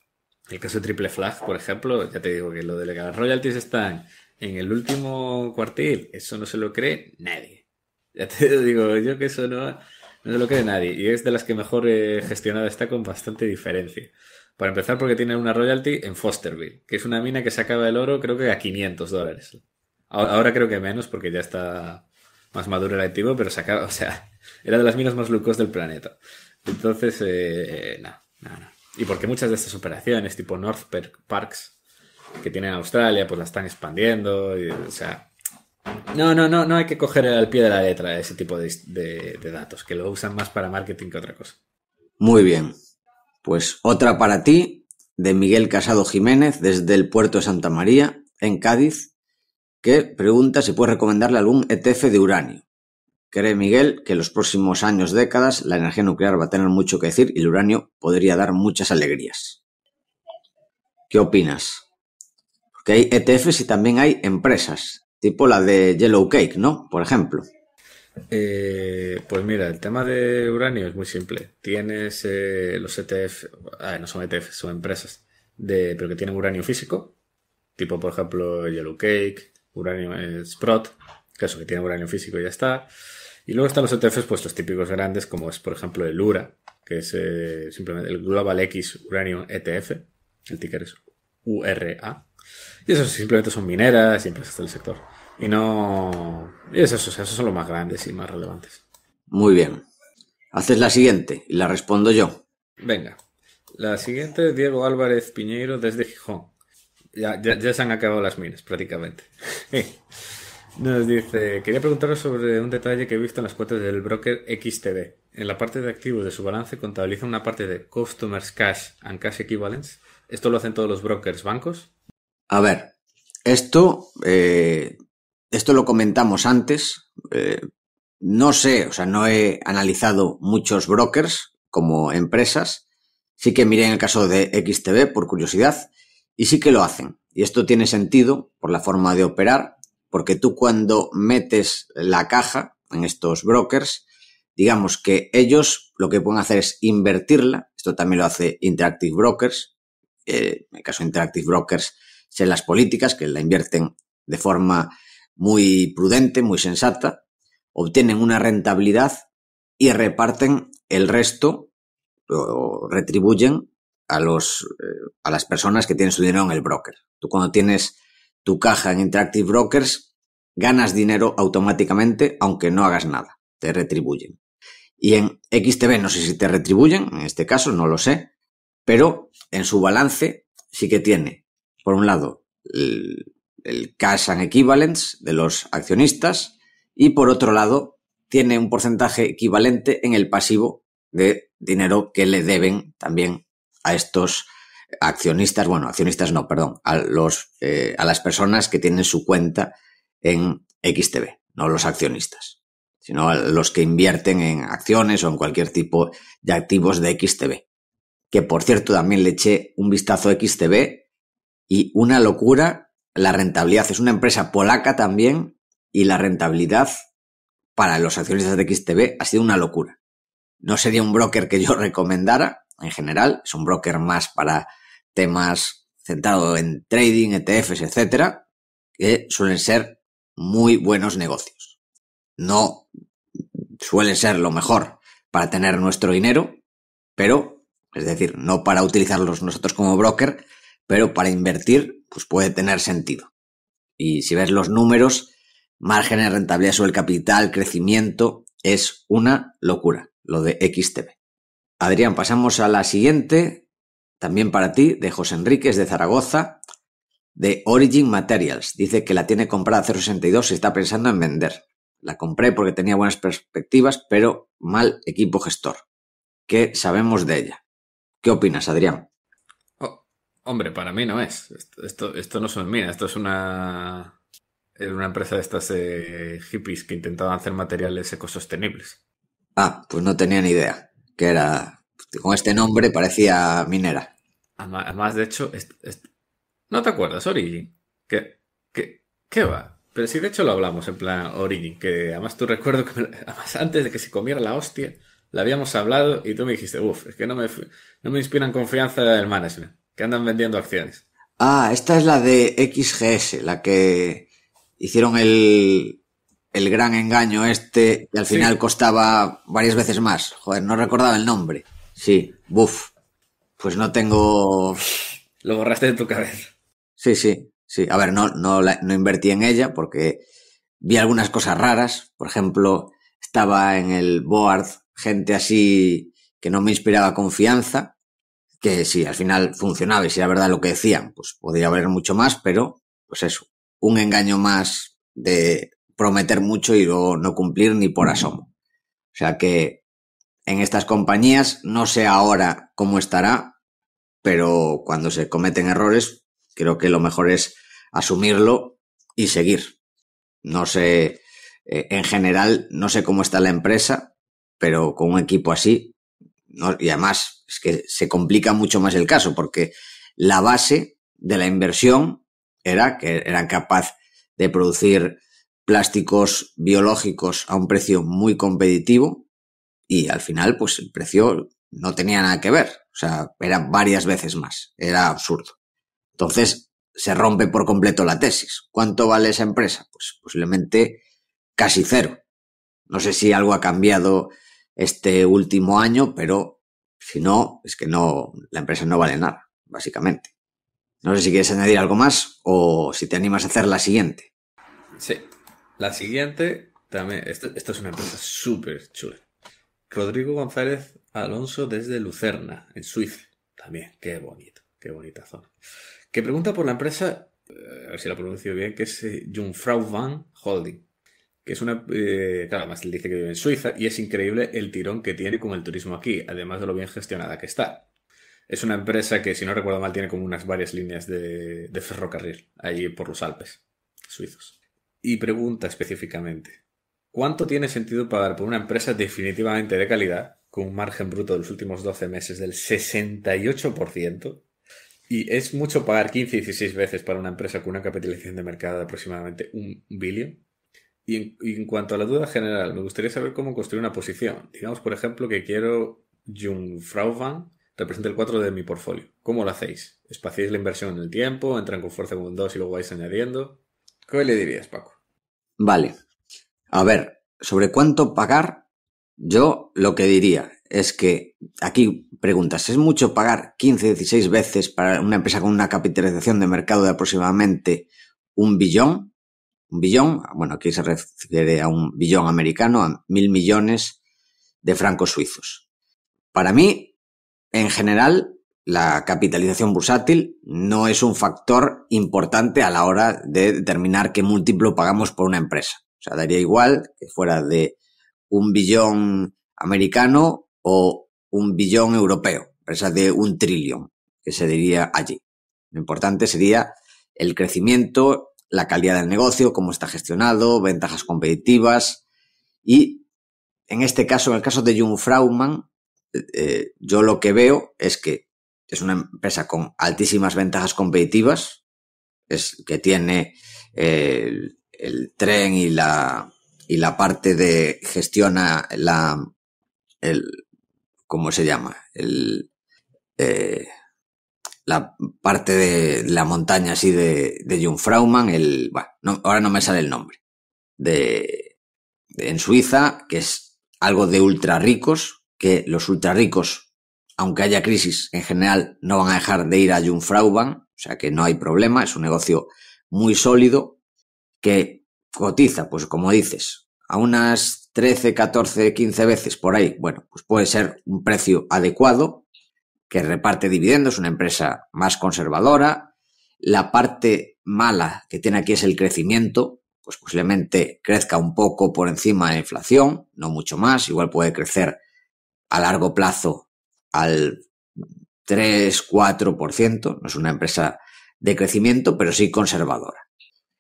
El caso de Triple Flag, por ejemplo, ya te digo que lo de las royalties están en el último cuartil, eso no se lo cree nadie. Ya te digo yo que eso no, no se lo cree nadie. Y es de las que mejor eh, gestionada está con bastante diferencia. Para empezar, porque tienen una royalty en Fosterville, que es una mina que sacaba el oro creo que a 500 dólares. Ahora creo que menos porque ya está más maduro el activo, pero sacaba, o sea, era de las minas más lucos del planeta. Entonces, eh, eh no, no, no. Y porque muchas de estas operaciones, tipo North Parks, que tienen Australia, pues la están expandiendo, o sea, no, no, no, no hay que coger al pie de la letra ese tipo de, de, datos, que lo usan más para marketing que otra cosa. Muy bien. Pues otra para ti, de Miguel Casado Jiménez, desde el puerto de Santa María, en Cádiz, Qué pregunta si puedes recomendarle algún ETF de uranio. Cree Miguel que en los próximos años, décadas, la energía nuclear va a tener mucho que decir y el uranio podría dar muchas alegrías. ¿Qué opinas? Porque hay ETFs y también hay empresas, tipo la de Yellow Cake, ¿no? Por ejemplo. Eh, pues mira, el tema de uranio es muy simple. Tienes eh, los ETF, ah, no son ETF, son empresas, de, pero que tienen uranio físico, tipo por ejemplo Yellow Cake, uranio eh, Sprot, que que tiene uranio físico y ya está. Y luego están los ETFs, pues los típicos grandes, como es por ejemplo el URA, que es eh, simplemente el Global X Uranium ETF, el ticker es URA. Y esos simplemente son mineras y empresas del sector. Y no. Y es eso, esos son los más grandes y más relevantes. Muy bien. Haces la siguiente y la respondo yo. Venga. La siguiente, Diego Álvarez Piñeiro desde Gijón. Ya, se han acabado las minas, prácticamente. Nos dice, quería preguntaros sobre un detalle que he visto en las cuotas del broker XTB. En la parte de activos de su balance contabiliza una parte de Customers Cash and Cash Equivalents. ¿Esto lo hacen todos los brokers bancos? A ver, esto, eh, esto lo comentamos antes. Eh, no sé, o sea, no he analizado muchos brokers como empresas. Sí que miré en el caso de XTB por curiosidad y sí que lo hacen. Y esto tiene sentido por la forma de operar, porque tú cuando metes la caja en estos brokers, digamos que ellos lo que pueden hacer es invertirla. Esto también lo hace Interactive Brokers. Eh, en el caso de Interactive Brokers, son las políticas que la invierten de forma muy prudente, muy sensata, obtienen una rentabilidad y reparten el resto o retribuyen a, los, eh, a las personas que tienen su dinero en el broker. Tú cuando tienes tu caja en Interactive Brokers, ganas dinero automáticamente aunque no hagas nada, te retribuyen. Y en XTB no sé si te retribuyen, en este caso no lo sé, pero en su balance sí que tiene, por un lado, el, el cash and equivalence de los accionistas y por otro lado, tiene un porcentaje equivalente en el pasivo de dinero que le deben también a estos accionistas, bueno, accionistas no, perdón, a, los, eh, a las personas que tienen su cuenta en XTB, no los accionistas, sino a los que invierten en acciones o en cualquier tipo de activos de XTB. Que por cierto, también le eché un vistazo a XTB y una locura la rentabilidad. Es una empresa polaca también y la rentabilidad para los accionistas de XTB ha sido una locura. No sería un broker que yo recomendara, en general, es un broker más para temas centrado en trading, ETFs, etcétera, que suelen ser muy buenos negocios. No suelen ser lo mejor para tener nuestro dinero, pero, es decir, no para utilizarlos nosotros como broker, pero para invertir, pues puede tener sentido. Y si ves los números, márgenes, rentabilidad sobre el capital, crecimiento, es una locura, lo de XTB. Adrián, pasamos a la siguiente, también para ti, de José Enríquez de Zaragoza, de Origin Materials. Dice que la tiene comprada 062 y está pensando en vender. La compré porque tenía buenas perspectivas, pero mal equipo gestor. ¿Qué sabemos de ella? ¿Qué opinas, Adrián? Oh, hombre, para mí no es. Esto, no son minas, esto es una, es una empresa de estas eh, hippies que intentaban hacer materiales ecosostenibles. Ah, pues no tenía ni idea que era, con este nombre parecía minera. Además, de hecho, no te acuerdas, Origin, que, que, ¿qué va? Pero si de hecho lo hablamos en plan Origin, que además tú recuerdo que además antes de que se comiera la hostia, la habíamos hablado y tú me dijiste, uff, es que no me, no me inspiran confianza del management, que andan vendiendo acciones. Ah, esta es la de XGS, la que hicieron el, el gran engaño este, que al final costaba varias veces más. Joder, no recordaba el nombre. Sí, buf. Pues no tengo. Lo borraste de tu cabeza. Sí, sí, sí. A ver, no, no, no invertí en ella porque vi algunas cosas raras. Por ejemplo, estaba en el board gente así que no me inspiraba confianza. Que sí, al final funcionaba y si era verdad lo que decían, pues podría haber mucho más, pero pues eso, un engaño más de, prometer mucho y luego no cumplir ni por asomo. O sea que en estas compañías, no sé ahora cómo estará, pero cuando se cometen errores, creo que lo mejor es asumirlo y seguir. No sé, eh, en general, no sé cómo está la empresa, pero con un equipo así, y además es que se complica mucho más el caso, porque la base de la inversión era que eran capaz de producir plásticos biológicos a un precio muy competitivo y al final pues el precio no tenía nada que ver, o sea, era varias veces más, era absurdo. Entonces se rompe por completo la tesis. ¿Cuánto vale esa empresa? Pues posiblemente casi cero. No sé si algo ha cambiado este último año, pero si no, es que no, la empresa no vale nada, básicamente. No sé si quieres añadir algo más o si te animas a hacer la siguiente. Sí, la siguiente, también, esta, es una empresa súper chula. Rodrigo González Alonso desde Lucerna, en Suiza. También, qué bonito, qué bonita zona. Que pregunta por la empresa, eh, a ver si la pronuncio bien, que es eh, Jungfrau Van Holding. Que es una. Eh, claro, además dice que vive en Suiza y es increíble el tirón que tiene con el turismo aquí, además de lo bien gestionada que está. Es una empresa que, si no recuerdo mal, tiene como unas varias líneas de, de ferrocarril allí por los Alpes suizos y pregunta específicamente, ¿cuánto tiene sentido pagar por una empresa definitivamente de calidad, con un margen bruto de los últimos 12 meses del 68%? Y es mucho pagar 15 y 16 veces para una empresa con una capitalización de mercado de aproximadamente un billón. Y en, cuanto a la duda general, me gustaría saber cómo construir una posición. Digamos, por ejemplo, que quiero van representa el 4 de mi portfolio. ¿Cómo lo hacéis? ¿Espaciéis la inversión en el tiempo? ¿Entran con fuerza con un 2 y luego vais añadiendo? ¿Qué le dirías, Paco? Vale. A ver, sobre cuánto pagar, yo lo que diría es que aquí preguntas, ¿es mucho pagar 15, 16 veces para una empresa con una capitalización de mercado de aproximadamente un billón? Un billón, bueno, aquí se refiere a un billón americano, a mil millones de francos suizos. Para mí, en general, la capitalización bursátil no es un factor importante a la hora de determinar qué múltiplo pagamos por una empresa. O sea, daría igual que fuera de un billón americano o un billón europeo, empresa de un trillón, que se diría allí. Lo importante sería el crecimiento, la calidad del negocio, cómo está gestionado, ventajas competitivas y en este caso, en el caso de Jung fraumann eh, eh, yo lo que veo es que es una empresa con altísimas ventajas competitivas, es que tiene eh, el, tren y la, y la parte de gestiona la, ¿cómo se llama? Eh, la parte de la montaña así de, de Jungfraumann, el, ahora no me sale el nombre, en Suiza, que es algo de ultra ricos, que los ultra ricos aunque haya crisis, en general no van a dejar de ir a Jungfrauban, o sea que no hay problema, es un negocio muy sólido que cotiza, pues como dices, a unas 13, 14, 15 veces por ahí. Bueno, pues puede ser un precio adecuado que reparte dividendos, una empresa más conservadora. La parte mala que tiene aquí es el crecimiento, pues posiblemente crezca un poco por encima de la inflación, no mucho más, igual puede crecer a largo plazo al 3-4%, no es una empresa de crecimiento, pero sí conservadora.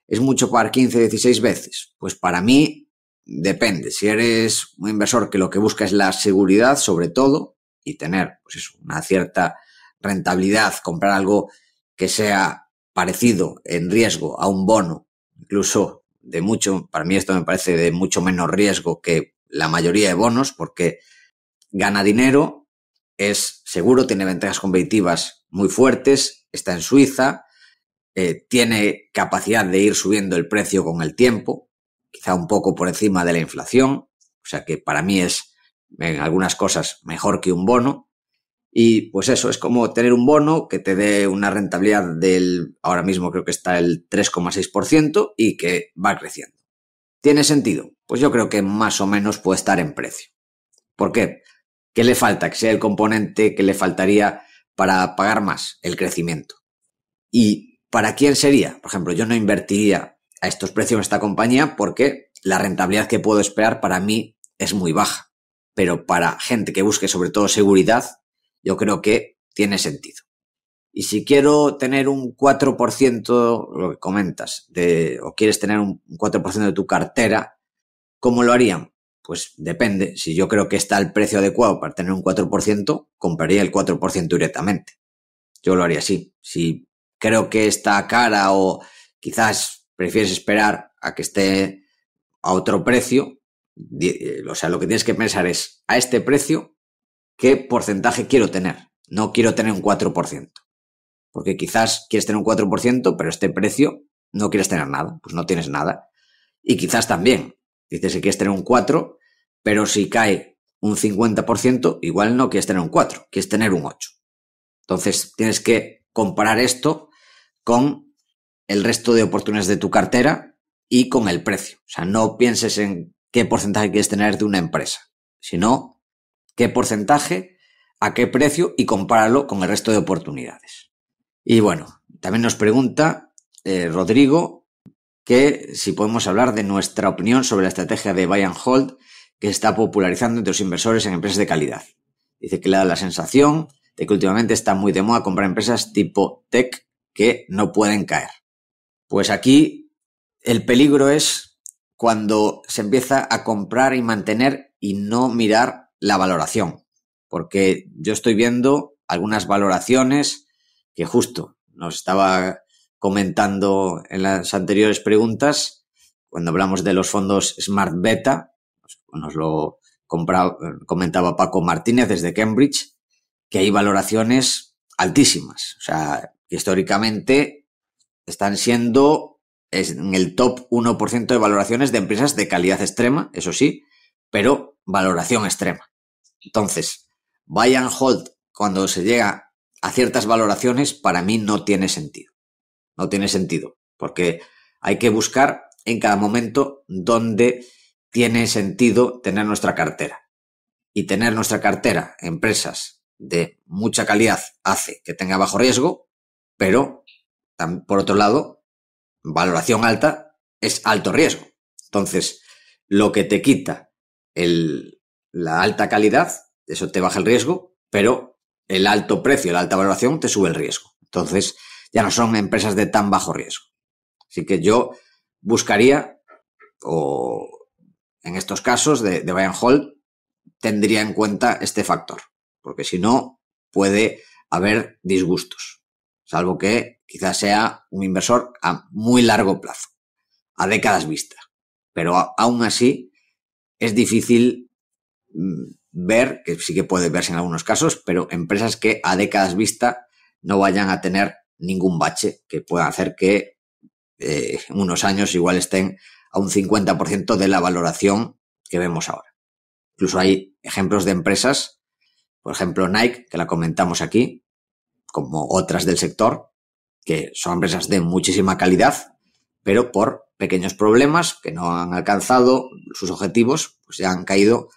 ¿Es mucho para 15, 16 veces? Pues para mí depende. Si eres un inversor que lo que busca es la seguridad, sobre todo, y tener pues una cierta rentabilidad, comprar algo que sea parecido en riesgo a un bono, incluso de mucho, para mí esto me parece de mucho menos riesgo que la mayoría de bonos, porque gana dinero, es seguro, tiene ventajas competitivas muy fuertes, está en Suiza, eh, tiene capacidad de ir subiendo el precio con el tiempo, quizá un poco por encima de la inflación, o sea que para mí es en algunas cosas mejor que un bono. Y pues eso, es como tener un bono que te dé una rentabilidad del, ahora mismo creo que está el 3,6% y que va creciendo. ¿Tiene sentido? Pues yo creo que más o menos puede estar en precio. ¿Por qué? ¿Qué le falta? Que sea el componente que le faltaría para pagar más el crecimiento. ¿Y para quién sería? Por ejemplo, yo no invertiría a estos precios en esta compañía porque la rentabilidad que puedo esperar para mí es muy baja. Pero para gente que busque sobre todo seguridad, yo creo que tiene sentido. Y si quiero tener un 4%, lo que comentas, de, o quieres tener un 4% de tu cartera, ¿cómo lo harían? Pues depende. Si yo creo que está el precio adecuado para tener un 4%, compraría el 4% directamente. Yo lo haría así. Si creo que está cara o quizás prefieres esperar a que esté a otro precio, eh, o sea, lo que tienes que pensar es, a este precio, ¿qué porcentaje quiero tener? No quiero tener un 4%. Porque quizás quieres tener un 4%, pero este precio no quieres tener nada, pues no tienes nada. Y quizás también Dices que quieres este tener un 4, pero si cae un 50%, igual no quieres este tener un 4, quieres tener un 8. Entonces, tienes que comparar esto con el resto de oportunidades de tu cartera y con el precio. O sea, no pienses en qué porcentaje quieres tener de una empresa, sino qué porcentaje, a qué precio y compáralo con el resto de oportunidades. Y bueno, también nos pregunta eh, Rodrigo que si podemos hablar de nuestra opinión sobre la estrategia de buy and hold que está popularizando entre los inversores en empresas de calidad. Dice que le da la sensación de que últimamente está muy de moda comprar empresas tipo tech que no pueden caer. Pues aquí el peligro es cuando se empieza a comprar y mantener y no mirar la valoración. Porque yo estoy viendo algunas valoraciones que justo nos estaba comentando en las anteriores preguntas, cuando hablamos de los fondos Smart Beta, nos lo comentaba Paco Martínez desde Cambridge, que hay valoraciones altísimas. O sea, históricamente están siendo en el top 1% de valoraciones de empresas de calidad extrema, eso sí, pero valoración extrema. Entonces, buy and hold cuando se llega a ciertas valoraciones para mí no tiene sentido no tiene sentido, porque hay que buscar en cada momento dónde tiene sentido tener nuestra cartera. Y tener nuestra cartera, empresas de mucha calidad, hace que tenga bajo riesgo, pero por otro lado, valoración alta es alto riesgo. Entonces, lo que te quita el, la alta calidad, eso te baja el riesgo, pero el alto precio, la alta valoración te sube el riesgo. Entonces, ya no son empresas de tan bajo riesgo. Así que yo buscaría, o en estos casos de, Bayern hall tendría en cuenta este factor, porque si no, puede haber disgustos, salvo que quizás sea un inversor a muy largo plazo, a décadas vista. Pero aún así, es difícil mm, ver, que sí que puede verse en algunos casos, pero empresas que a décadas vista no vayan a tener ningún bache que pueda hacer que eh, unos años igual estén a un 50% de la valoración que vemos ahora. Incluso hay ejemplos de empresas, por ejemplo Nike, que la comentamos aquí, como otras del sector, que son empresas de muchísima calidad, pero por pequeños problemas que no han alcanzado sus objetivos, pues han caído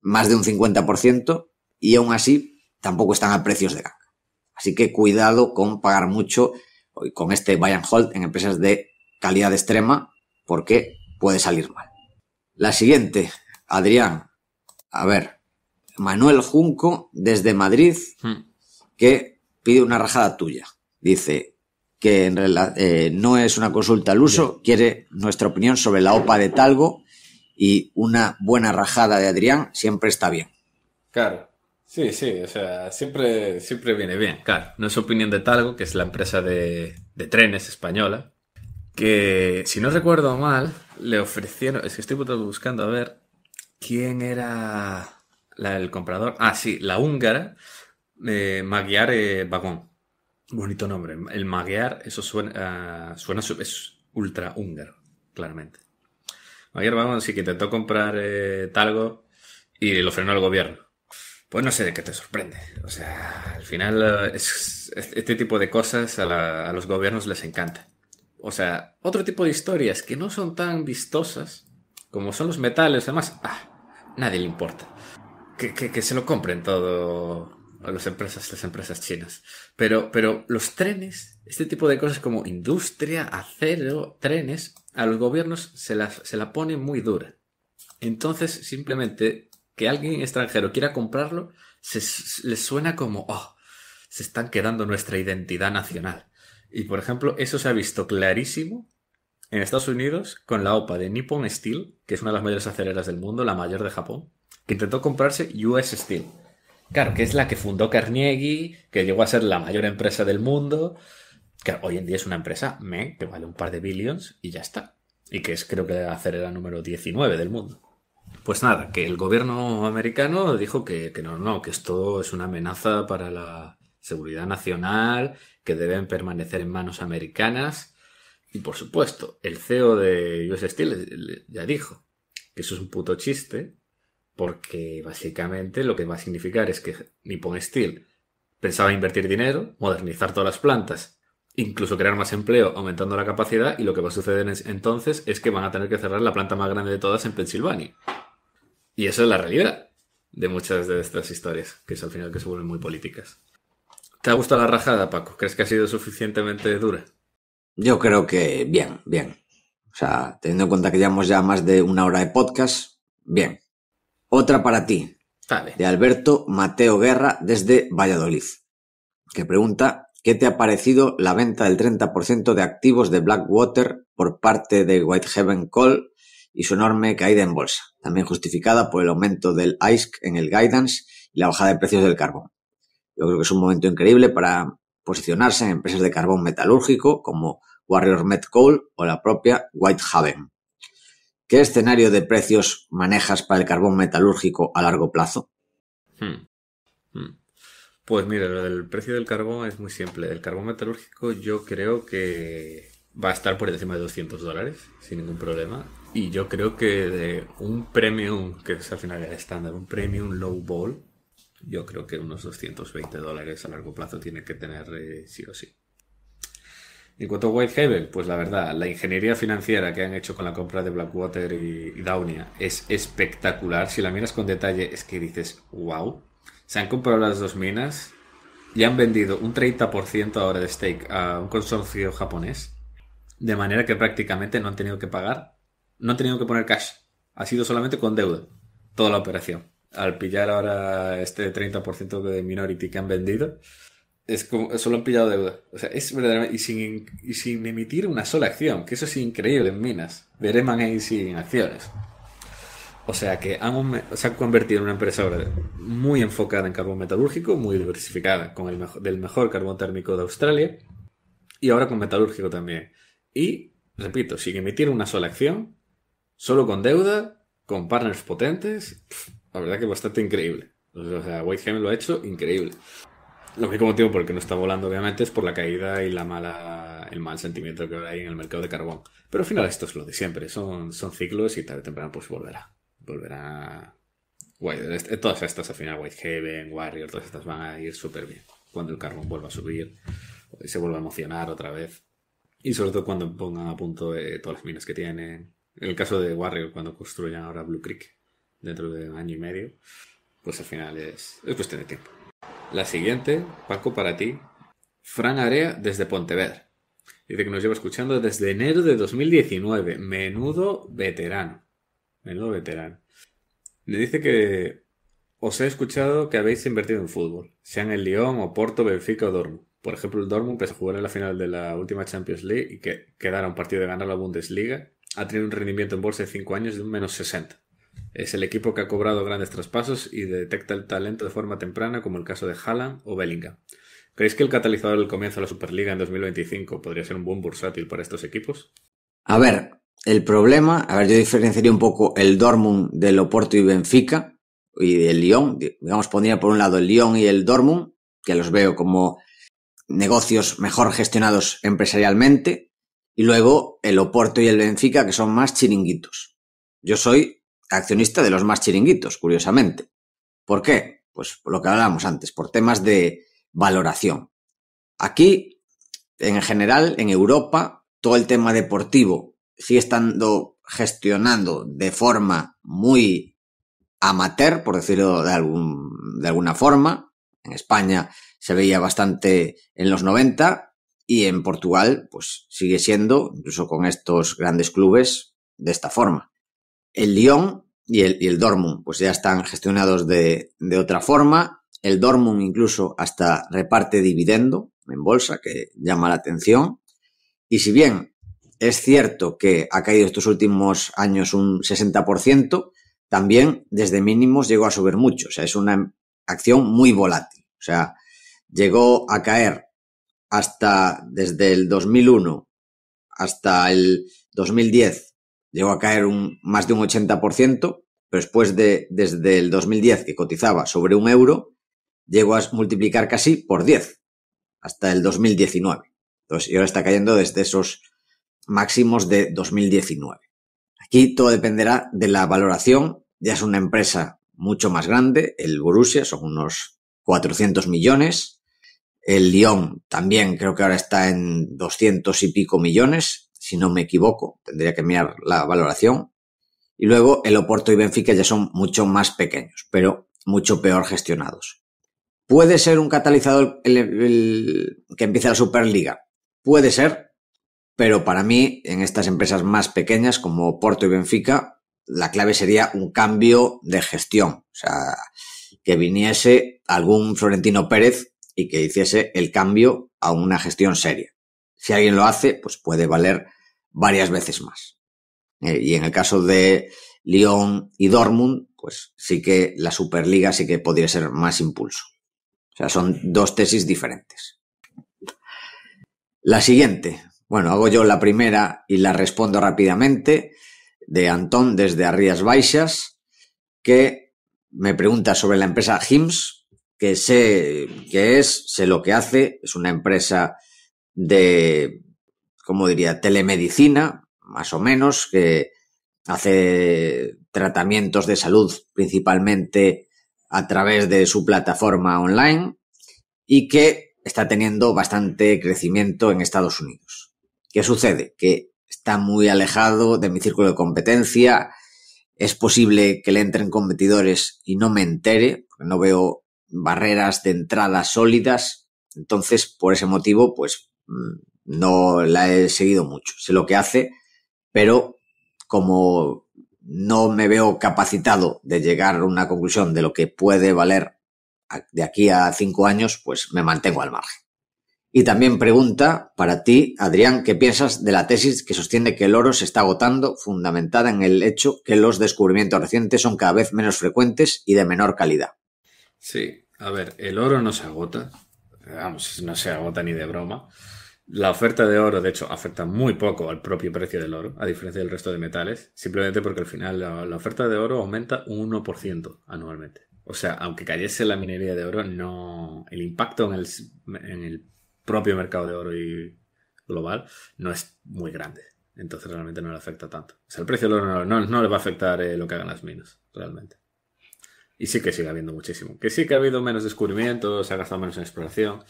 más de un 50% y aún así tampoco están a precios de ganga. Así que cuidado con pagar mucho eh, con este buy and hold en empresas de calidad extrema porque puede salir mal. La siguiente, Adrián. A ver, Manuel Junco desde Madrid hmm. que pide una rajada tuya. Dice que eh, no es una consulta al uso, quiere nuestra opinión sobre la OPA de Talgo y una buena rajada de Adrián siempre está bien. Claro. Sí, sí, o sea, siempre, siempre viene bien, claro. No es opinión de Talgo, que es la empresa de, trenes española, que si no recuerdo mal, le ofrecieron, es que estoy buscando a ver quién era el comprador. Ah, sí, la húngara, eh, Magyar Vagón. Bonito nombre. El Magyar, eso suena, ah, suena es ultra húngaro, claramente. Maguiar Vagón sí que intentó comprar eh, Talgo y lo frenó el gobierno. Pues no sé de qué te sorprende. O sea, al final eh, este tipo de cosas a, los gobiernos les encanta. O sea, otro tipo de historias que no son tan vistosas como son los metales, además, ah, nadie le importa. Que, se lo compren todo a las empresas, las empresas chinas. Pero, pero los trenes, este tipo de cosas como industria, acero, trenes, a los gobiernos se, se la pone muy dura. Entonces simplemente que alguien extranjero quiera comprarlo, se, les suena como, oh, se están quedando nuestra identidad nacional. Y por ejemplo, eso se ha visto clarísimo en Estados Unidos con la OPA de Nippon Steel, que es una de las mayores aceleras del mundo, la mayor de Japón, que intentó comprarse US Steel. Claro, que es la que fundó Carnegie, que llegó a ser la mayor empresa del mundo. que hoy en día es una empresa me, que vale un par de billions y ya está. Y que es creo que la acelera número 19 del mundo. Pues nada, que el gobierno americano dijo que, no, no, que esto es una amenaza para la seguridad nacional, que deben permanecer en manos americanas. Y por supuesto, el CEO de US Steel ya dijo que eso es un puto chiste, porque básicamente lo que va a significar es que Nippon Steel pensaba invertir dinero, modernizar todas las plantas, incluso crear más empleo aumentando la capacidad, y lo que va a suceder entonces es que van a tener que cerrar la planta más grande de todas en Pensilvania. Y eso es la realidad de muchas de estas historias, que es al final que se vuelven muy políticas. ¿Te ha gustado la rajada, Paco? ¿Crees que ha sido suficientemente dura? Yo creo que bien, bien. O sea, teniendo en cuenta que llevamos ya más de una hora de podcast, bien. Otra para ti, Dale. de Alberto Mateo Guerra desde Valladolid, que pregunta, ¿qué te ha parecido la venta del 30% de activos de Blackwater por parte de Whitehaven Call? y su enorme caída en bolsa, también justificada por el aumento del ISC en el guidance y la bajada de precios del carbón. Yo creo que es un momento increíble para posicionarse en empresas de carbón metalúrgico como Warrior Met Coal o la propia Whitehaven. ¿Qué escenario de precios manejas para el carbón metalúrgico a largo plazo? Hmm. Hmm. Pues mira, lo del precio del carbón es muy simple. El carbón metalúrgico yo creo que va a estar por encima de 200 dólares, sin ningún problema. Y yo creo que de un premium, que es al final el estándar, un premium low ball, yo creo que unos 220 dólares a largo plazo tiene que tener eh, sí o sí. En cuanto a Whitehaven, pues la verdad, la ingeniería financiera que han hecho con la compra de Blackwater y, Downia es espectacular. Si la miras con detalle, es que dices, wow. Se han comprado las dos minas y han vendido un 30% ahora de stake a un consorcio japonés, de manera que prácticamente no han tenido que pagar no han tenido que poner cash. Ha sido solamente con deuda. Toda la operación. Al pillar ahora este 30% de minority que han vendido, es como, solo han pillado deuda. O sea, es verdaderamente. Y sin, emitir una sola acción, que eso es increíble en minas. Veremos ahí sin acciones. O sea que se ha convertido en una empresa ahora muy enfocada en carbón metalúrgico, muy diversificada, con el del mejor carbón térmico de Australia y ahora con metalúrgico también. Y, repito, sin emitir una sola acción, Solo con deuda, con partners potentes, la verdad que bastante increíble. O sea, Whitehaven lo ha hecho increíble. Lo único motivo por el que no está volando, obviamente, es por la caída y la mala, el mal sentimiento que hay en el mercado de carbón. Pero al final esto es lo de siempre, son, son ciclos y tarde o temprano pues volverá. Volverá... Eh, todas estas al final, Whitehaven, Warrior, todas estas van a ir súper bien. Cuando el carbón vuelva a subir, se vuelva a emocionar otra vez. Y sobre todo cuando pongan a punto todos eh, todas las minas que tienen, el caso de Warrior, cuando construyan ahora Blue Creek, dentro de un año y medio, pues al final es, cuestión de tiempo. La siguiente, Paco, para ti. Fran Area desde Pontevedra. Dice que nos lleva escuchando desde enero de 2019. Menudo veterano. Menudo veterano. Le dice que os he escuchado que habéis invertido en fútbol, Sean en el Lyon, Porto, Benfica o Dortmund. Por ejemplo, el Dortmund, que se jugó en la final de la última Champions League y que quedara un partido de ganar la Bundesliga, ha tenido un rendimiento en bolsa de 5 años de un menos 60. Es el equipo que ha cobrado grandes traspasos y detecta el talento de forma temprana, como el caso de Haaland o Bellingham. ¿Creéis que el catalizador del comienzo de la Superliga en 2025 podría ser un buen bursátil para estos equipos? A ver, el problema, a ver, yo diferenciaría un poco el Dortmund del Oporto y Benfica y el Lyon, digamos, pondría por un lado el Lyon y el Dortmund, que los veo como negocios mejor gestionados empresarialmente, y luego el Oporto y el Benfica, que son más chiringuitos. Yo soy accionista de los más chiringuitos, curiosamente. ¿Por qué? Pues por lo que hablábamos antes, por temas de valoración. Aquí, en general, en Europa, todo el tema deportivo sigue estando gestionando de forma muy amateur, por decirlo de, algún, de alguna forma. En España se veía bastante en los 90, y en Portugal, pues sigue siendo, incluso con estos grandes clubes, de esta forma. El Lyon y el, y Dortmund, pues ya están gestionados de, de otra forma. El Dortmund incluso hasta reparte dividendo en bolsa, que llama la atención. Y si bien es cierto que ha caído estos últimos años un 60%, también desde mínimos llegó a subir mucho. O sea, es una acción muy volátil. O sea, llegó a caer hasta desde el 2001 hasta el 2010 llegó a caer un, más de un 80%, pero después de, desde el 2010 que cotizaba sobre un euro, llegó a multiplicar casi por 10 hasta el 2019. Entonces, y ahora está cayendo desde esos máximos de 2019. Aquí todo dependerá de la valoración. Ya es una empresa mucho más grande, el Borussia, son unos 400 millones, el Lyon también creo que ahora está en 200 y pico millones, si no me equivoco, tendría que mirar la valoración. Y luego el Oporto y Benfica ya son mucho más pequeños, pero mucho peor gestionados. ¿Puede ser un catalizador que empiece la Superliga? Puede ser, pero para mí, en estas empresas más pequeñas como Oporto y Benfica, la clave sería un cambio de gestión. O sea, que viniese algún Florentino Pérez y que hiciese el cambio a una gestión seria. Si alguien lo hace, pues puede valer varias veces más. Eh, y en el caso de Lyon y Dortmund, pues sí que la Superliga sí que podría ser más impulso. O sea, son dos tesis diferentes. La siguiente, bueno, hago yo la primera y la respondo rápidamente, de Antón desde Arrias Baixas, que me pregunta sobre la empresa HIMS, que sé que es, sé lo que hace, es una empresa de, como diría, telemedicina, más o menos, que hace tratamientos de salud principalmente a través de su plataforma online y que está teniendo bastante crecimiento en Estados Unidos. ¿Qué sucede? Que está muy alejado de mi círculo de competencia, es posible que le entren competidores y no me entere, porque no veo barreras de entrada sólidas. Entonces, por ese motivo, pues mm, no la he seguido mucho. Sé lo que hace, pero como no me veo capacitado de llegar a una conclusión de lo que puede valer de aquí a cinco años, pues me mantengo al margen. Y también pregunta para ti, Adrián, ¿qué piensas de la tesis que sostiene que el oro se está agotando, fundamentada en el hecho que los descubrimientos recientes son cada vez menos frecuentes y de menor calidad? Sí, a ver, el oro no se agota. Vamos, no se agota ni de broma. La oferta de oro, de hecho, afecta muy poco al propio precio del oro, a diferencia del resto de metales, simplemente porque al final la, oferta de oro aumenta un 1% anualmente. O sea, aunque cayese la minería de oro, no el impacto en el, propio mercado de oro global no es muy grande. Entonces realmente no le afecta tanto. O sea, el precio del oro no, le va a afectar eh, lo que hagan las minas, realmente. Y sí que sigue habiendo muchísimo. Que sí que ha habido menos descubrimientos, se ha gastado menos en exploración.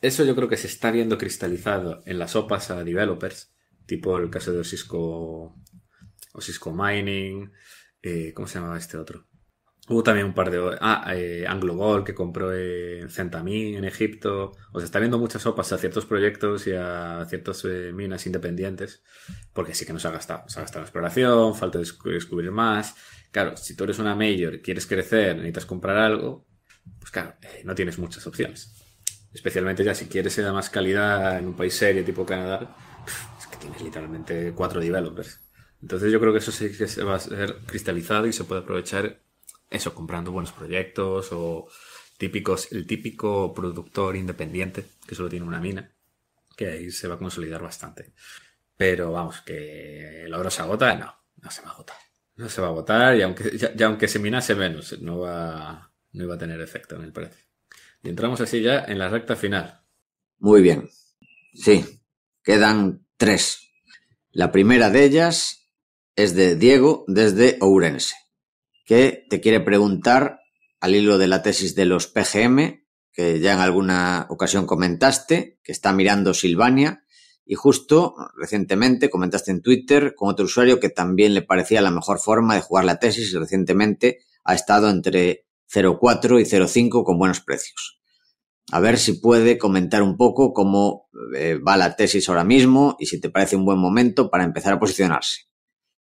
Eso yo creo que se está viendo cristalizado en las sopas a developers, tipo el caso de Osisco, Cisco Mining, eh, ¿cómo se llamaba este otro? Hubo también un par de... Ah, eh, Anglo Gold que compró en eh, Centamin, en Egipto. O sea, está viendo muchas sopas a ciertos proyectos y a ciertas minas independientes. Porque sí que nos ha gastado. Se ha gastado en exploración, falta descubrir más. Claro, si tú eres una mayor, quieres crecer, necesitas comprar algo, pues claro, eh, no tienes muchas opciones. Especialmente ya si quieres ser más calidad en un país serio tipo Canadá, es que tienes literalmente cuatro developers. Entonces yo creo que eso sí que se va a ser cristalizado y se puede aprovechar eso comprando buenos proyectos o típicos, el típico productor independiente que solo tiene una mina, que ahí se va a consolidar bastante. Pero vamos, que el oro se agota, no, no se va a agotar. No se va a votar y aunque, ya, aunque se minase menos, no va, no iba a tener efecto en el precio. Y entramos así ya en la recta final. Muy bien. Sí, quedan tres. La primera de ellas es de Diego desde Ourense, que te quiere preguntar al hilo de la tesis de los PGM, que ya en alguna ocasión comentaste, que está mirando Silvania, y justo recientemente comentaste en Twitter con otro usuario que también le parecía la mejor forma de jugar la tesis y recientemente ha estado entre 0,4 y 0,5 con buenos precios. A ver si puede comentar un poco cómo eh, va la tesis ahora mismo y si te parece un buen momento para empezar a posicionarse.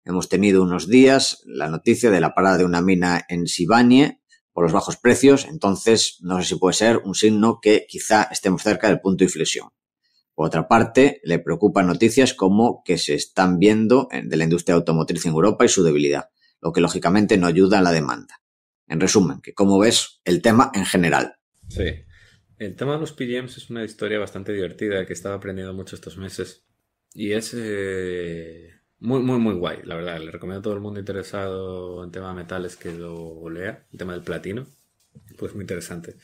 Hemos tenido unos días la noticia de la parada de una mina en Sibanie por los bajos precios, entonces no sé si puede ser un signo que quizá estemos cerca del punto de inflexión. Por otra parte, le preocupan noticias como que se están viendo de la industria automotriz en Europa y su debilidad, lo que lógicamente no ayuda a la demanda. En resumen, que como ves, el tema en general. Sí. El tema de los PGMs es una historia bastante divertida que estaba aprendiendo mucho estos meses. Y es eh, muy, muy, muy guay, la verdad. Le recomiendo a todo el mundo interesado en tema de metales que lo lea. El tema del platino, pues muy interesante.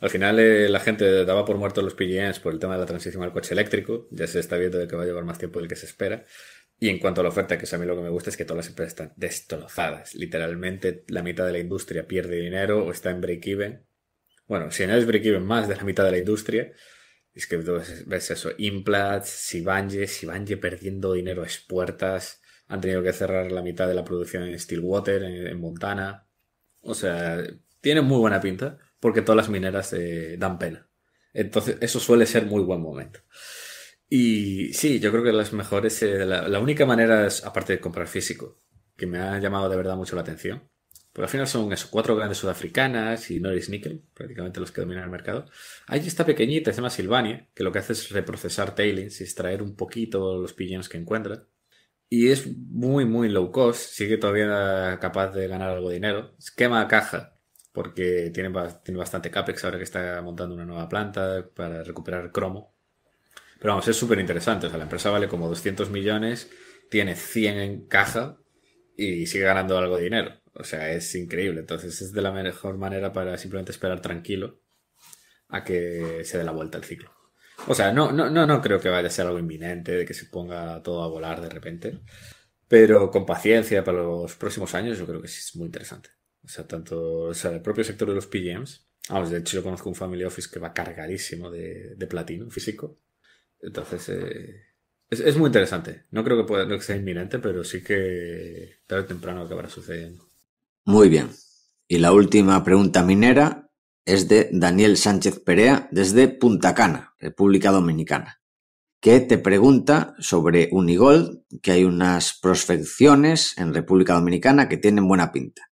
Al final eh, la gente daba por muerto los PGMs por el tema de la transición al coche eléctrico. Ya se está viendo de que va a llevar más tiempo del que se espera. Y en cuanto a la oferta, que es a mí lo que me gusta es que todas las empresas están destrozadas. Literalmente la mitad de la industria pierde dinero o está en break-even. Bueno, si no es break-even más de la mitad de la industria, es que ves eso. Implats, Sibanje, Sibanje perdiendo dinero a puertas. Han tenido que cerrar la mitad de la producción en Stillwater, en Montana. O sea, tiene muy buena pinta porque todas las mineras eh, dan pena. Entonces, eso suele ser muy buen momento. Y sí, yo creo que las mejores, eh, la, única manera es, aparte de comprar físico, que me ha llamado de verdad mucho la atención. Porque al final son cuatro grandes sudafricanas y Norris Nickel, prácticamente los que dominan el mercado. Hay esta pequeñita, se llama Silvania, que lo que hace es reprocesar tailings y extraer un poquito los pillones que encuentra. Y es muy, muy low cost, sigue todavía capaz de ganar algo de dinero. Esquema caja, porque tiene, bastante CAPEX ahora que está montando una nueva planta para recuperar cromo. Pero vamos, es súper interesante. O sea, la empresa vale como 200 millones, tiene 100 en caja y sigue ganando algo de dinero. O sea, es increíble. Entonces es de la mejor manera para simplemente esperar tranquilo a que se dé la vuelta al ciclo. O sea, no, no, no, no creo que vaya a ser algo inminente de que se ponga todo a volar de repente. Pero con paciencia para los próximos años yo creo que sí es muy interesante. O sea, tanto o sea, el propio sector de los PGMs. Vamos, de hecho yo conozco un Family Office que va cargadísimo de, platino físico. Entonces, eh, es, muy interesante. No creo que, pueda, que sea inminente, pero sí que tarde o temprano acabará sucediendo. Muy bien. Y la última pregunta minera es de Daniel Sánchez Perea desde Punta Cana, República Dominicana, que te pregunta sobre Unigold, que hay unas prospecciones en República Dominicana que tienen buena pinta.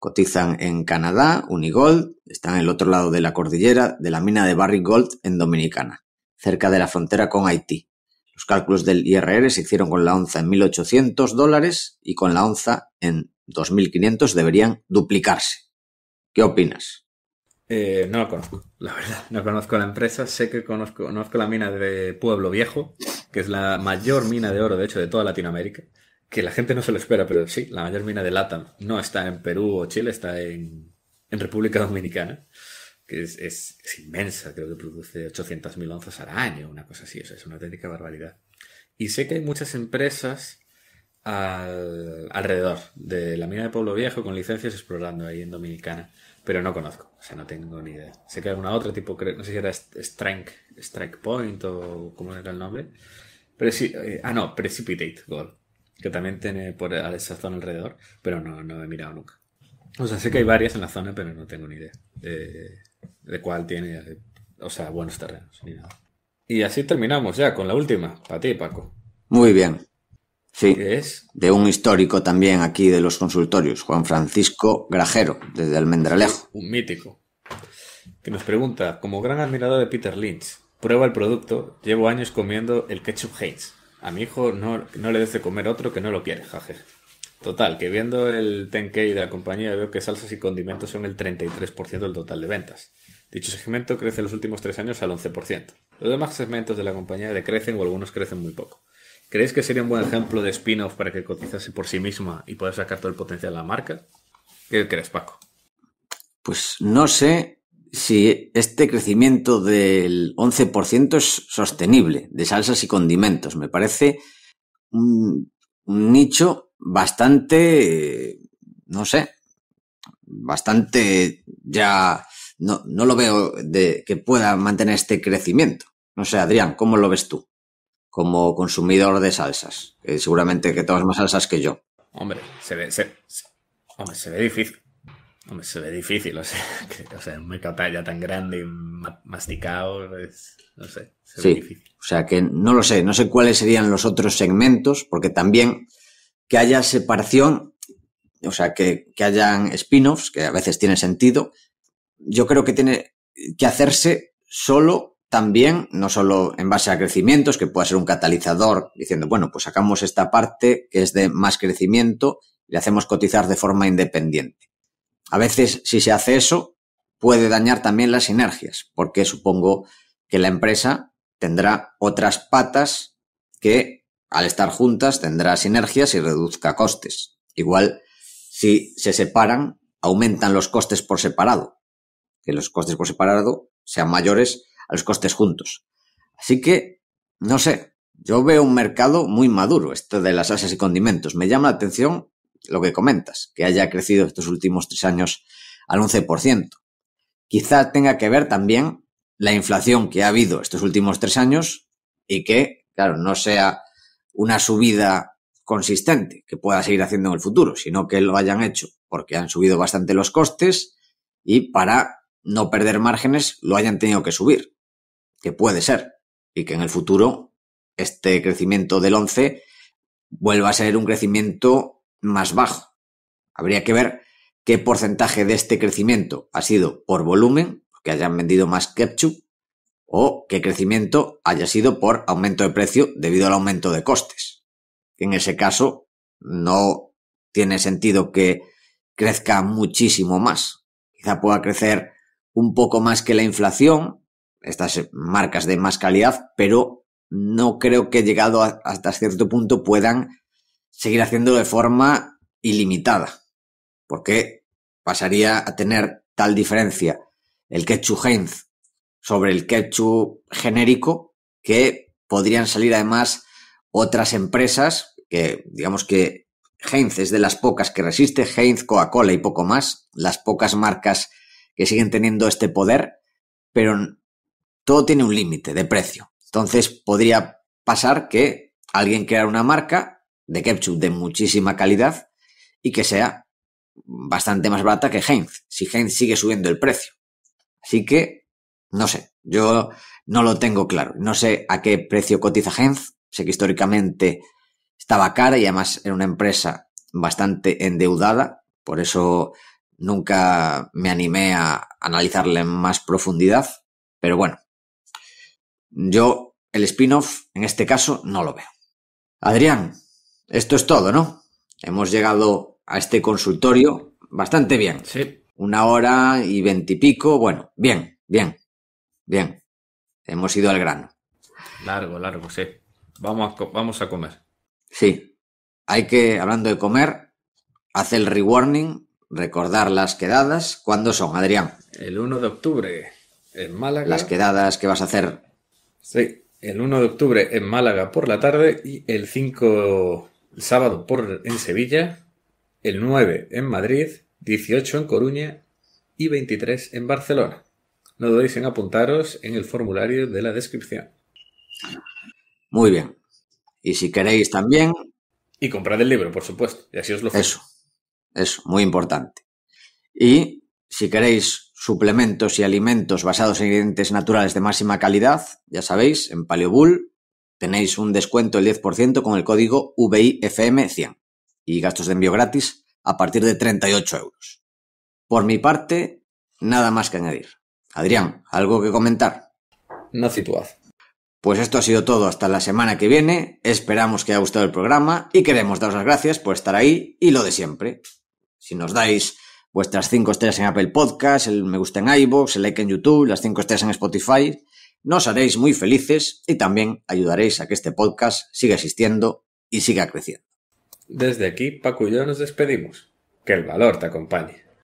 Cotizan en Canadá, Unigold, están en el otro lado de la cordillera de la mina de Barrick Gold en Dominicana, cerca de la frontera con Haití. Los cálculos del IRR se hicieron con la onza en 1.800 dólares y con la onza en 2.500 deberían duplicarse. ¿Qué opinas? Eh, no lo conozco, la verdad. No conozco la empresa. Sé que conozco, conozco la mina de Pueblo Viejo, que es la mayor mina de oro, de hecho, de toda Latinoamérica que la gente no se lo espera, pero sí, la mayor mina de LATAM no está en Perú o Chile, está en, República Dominicana, que es, inmensa, creo que produce 800.000 onzas al año, una cosa así, o sea, es una técnica barbaridad. Y sé que hay muchas empresas alrededor de la mina de Pueblo Viejo con licencias explorando ahí en Dominicana, pero no conozco, o sea, no tengo ni idea. Sé que hay alguna otra, tipo, no sé si era Strike, Strike Point o cómo era el nombre, pero eh, ah, no, Precipitate Gold que también tiene por esa zona alrededor, pero no, no he mirado nunca. O sea, sé que hay varias en la zona, pero no tengo ni idea de, cuál tiene, o sea, buenos terrenos ni nada. Y así terminamos ya con la última, para ti, Paco. Muy bien. Sí. ¿Qué es? De un histórico también aquí de los consultorios, Juan Francisco Grajero, desde Almendralejo. Un mítico. Que nos pregunta, como gran admirador de Peter Lynch, prueba el producto, llevo años comiendo el ketchup Heinz. A mi hijo no, no le des comer otro que no lo quiere, jaje. Total, que viendo el 10K de la compañía veo que salsas y condimentos son el 33% del total de ventas. Dicho segmento crece en los últimos tres años al 11%. Los demás segmentos de la compañía decrecen o algunos crecen muy poco. ¿Creéis que sería un buen ejemplo de spin-off para que cotizase por sí misma y pueda sacar todo el potencial de la marca? ¿Qué crees, Paco? Pues no sé si este crecimiento del 11% es sostenible, de salsas y condimentos. Me parece un, nicho bastante, no sé, bastante ya, no, no lo veo de que pueda mantener este crecimiento. No sé, Adrián, ¿cómo lo ves tú? Como consumidor de salsas, seguramente que tomas más salsas que yo. Hombre, se ve, hombre, se ve difícil. Hombre, se ve difícil, o sea, que, o un mercado tan grande, y masticado, no sé, se ve difícil. O sea, que no lo sé, no sé cuáles serían los otros segmentos, porque también que haya separación, o sea, que, que hayan spin-offs, que a veces tiene sentido, yo creo que tiene que hacerse solo también, no solo en base a crecimientos, que pueda ser un catalizador, diciendo, bueno, pues sacamos esta parte que es de más crecimiento y le hacemos cotizar de forma independiente a veces, si se hace eso, puede dañar también las sinergias, porque supongo que la empresa tendrá otras patas que, al estar juntas, tendrá sinergias y reduzca costes. Igual, si se separan, aumentan los costes por separado, que los costes por separado sean mayores a los costes juntos. Así que, no sé, yo veo un mercado muy maduro, esto de las asas y condimentos. Me llama la atención lo que comentas, que haya crecido estos últimos tres años al 11%. Quizá tenga que ver también la inflación que ha habido estos últimos tres años y que, claro, no sea una subida consistente que pueda seguir haciendo en el futuro, sino que lo hayan hecho porque han subido bastante los costes y para no perder márgenes lo hayan tenido que subir, que puede ser, y que en el futuro este crecimiento del 11 vuelva a ser un crecimiento más bajo. Habría que ver qué porcentaje de este crecimiento ha sido por volumen, que hayan vendido más ketchup, o qué crecimiento haya sido por aumento de precio debido al aumento de costes. En ese caso, no tiene sentido que crezca muchísimo más. Quizá pueda crecer un poco más que la inflación, estas marcas de más calidad, pero no creo que llegado hasta cierto punto puedan seguir haciendo de forma ilimitada, porque pasaría a tener tal diferencia el ketchup Heinz sobre el ketchup genérico que podrían salir además otras empresas que digamos que Heinz es de las pocas que resiste, Heinz, Coca-Cola y poco más, las pocas marcas que siguen teniendo este poder, pero todo tiene un límite de precio. Entonces podría pasar que alguien creara una marca de ketchup de muchísima calidad y que sea bastante más barata que Heinz, si Heinz sigue subiendo el precio. Así que, no sé, yo no lo tengo claro. No sé a qué precio cotiza Heinz. Sé que históricamente estaba cara y además era una empresa bastante endeudada, por eso nunca me animé a analizarla en más profundidad. Pero bueno, yo el spin-off en este caso no lo veo. Adrián, esto es todo, ¿no? Hemos llegado a este consultorio bastante bien. Sí. Una hora y veintipico, bueno, bien, bien, bien. Hemos ido al grano. Largo, largo, sí. Vamos a, vamos a comer. Sí. Hay que, hablando de comer, hacer el rewarning, recordar las quedadas. ¿Cuándo son, Adrián? El 1 de octubre en Málaga. Las quedadas que vas a hacer. Sí, el 1 de octubre en Málaga por la tarde y el 5 el sábado por en Sevilla, el 9 en Madrid, 18 en Coruña y 23 en Barcelona. No dudéis en apuntaros en el formulario de la descripción. Muy bien. Y si queréis también... Y comprad el libro, por supuesto, y así os lo Eso, eso, muy importante. Y si queréis suplementos y alimentos basados en ingredientes naturales de máxima calidad, ya sabéis, en Paleobull Tenéis un descuento del 10% con el código VIFM100 y gastos de envío gratis a partir de 38 euros. Por mi parte, nada más que añadir. Adrián, ¿algo que comentar? No situad. Pues esto ha sido todo hasta la semana que viene. Esperamos que haya gustado el programa y queremos daros las gracias por estar ahí y lo de siempre. Si nos dais vuestras 5 estrellas en Apple Podcast, el me gusta en iVoox, el like en YouTube, las 5 estrellas en Spotify, nos haréis muy felices y también ayudaréis a que este podcast siga existiendo y siga creciendo. Desde aquí, Paco y yo nos despedimos. Que el valor te acompañe.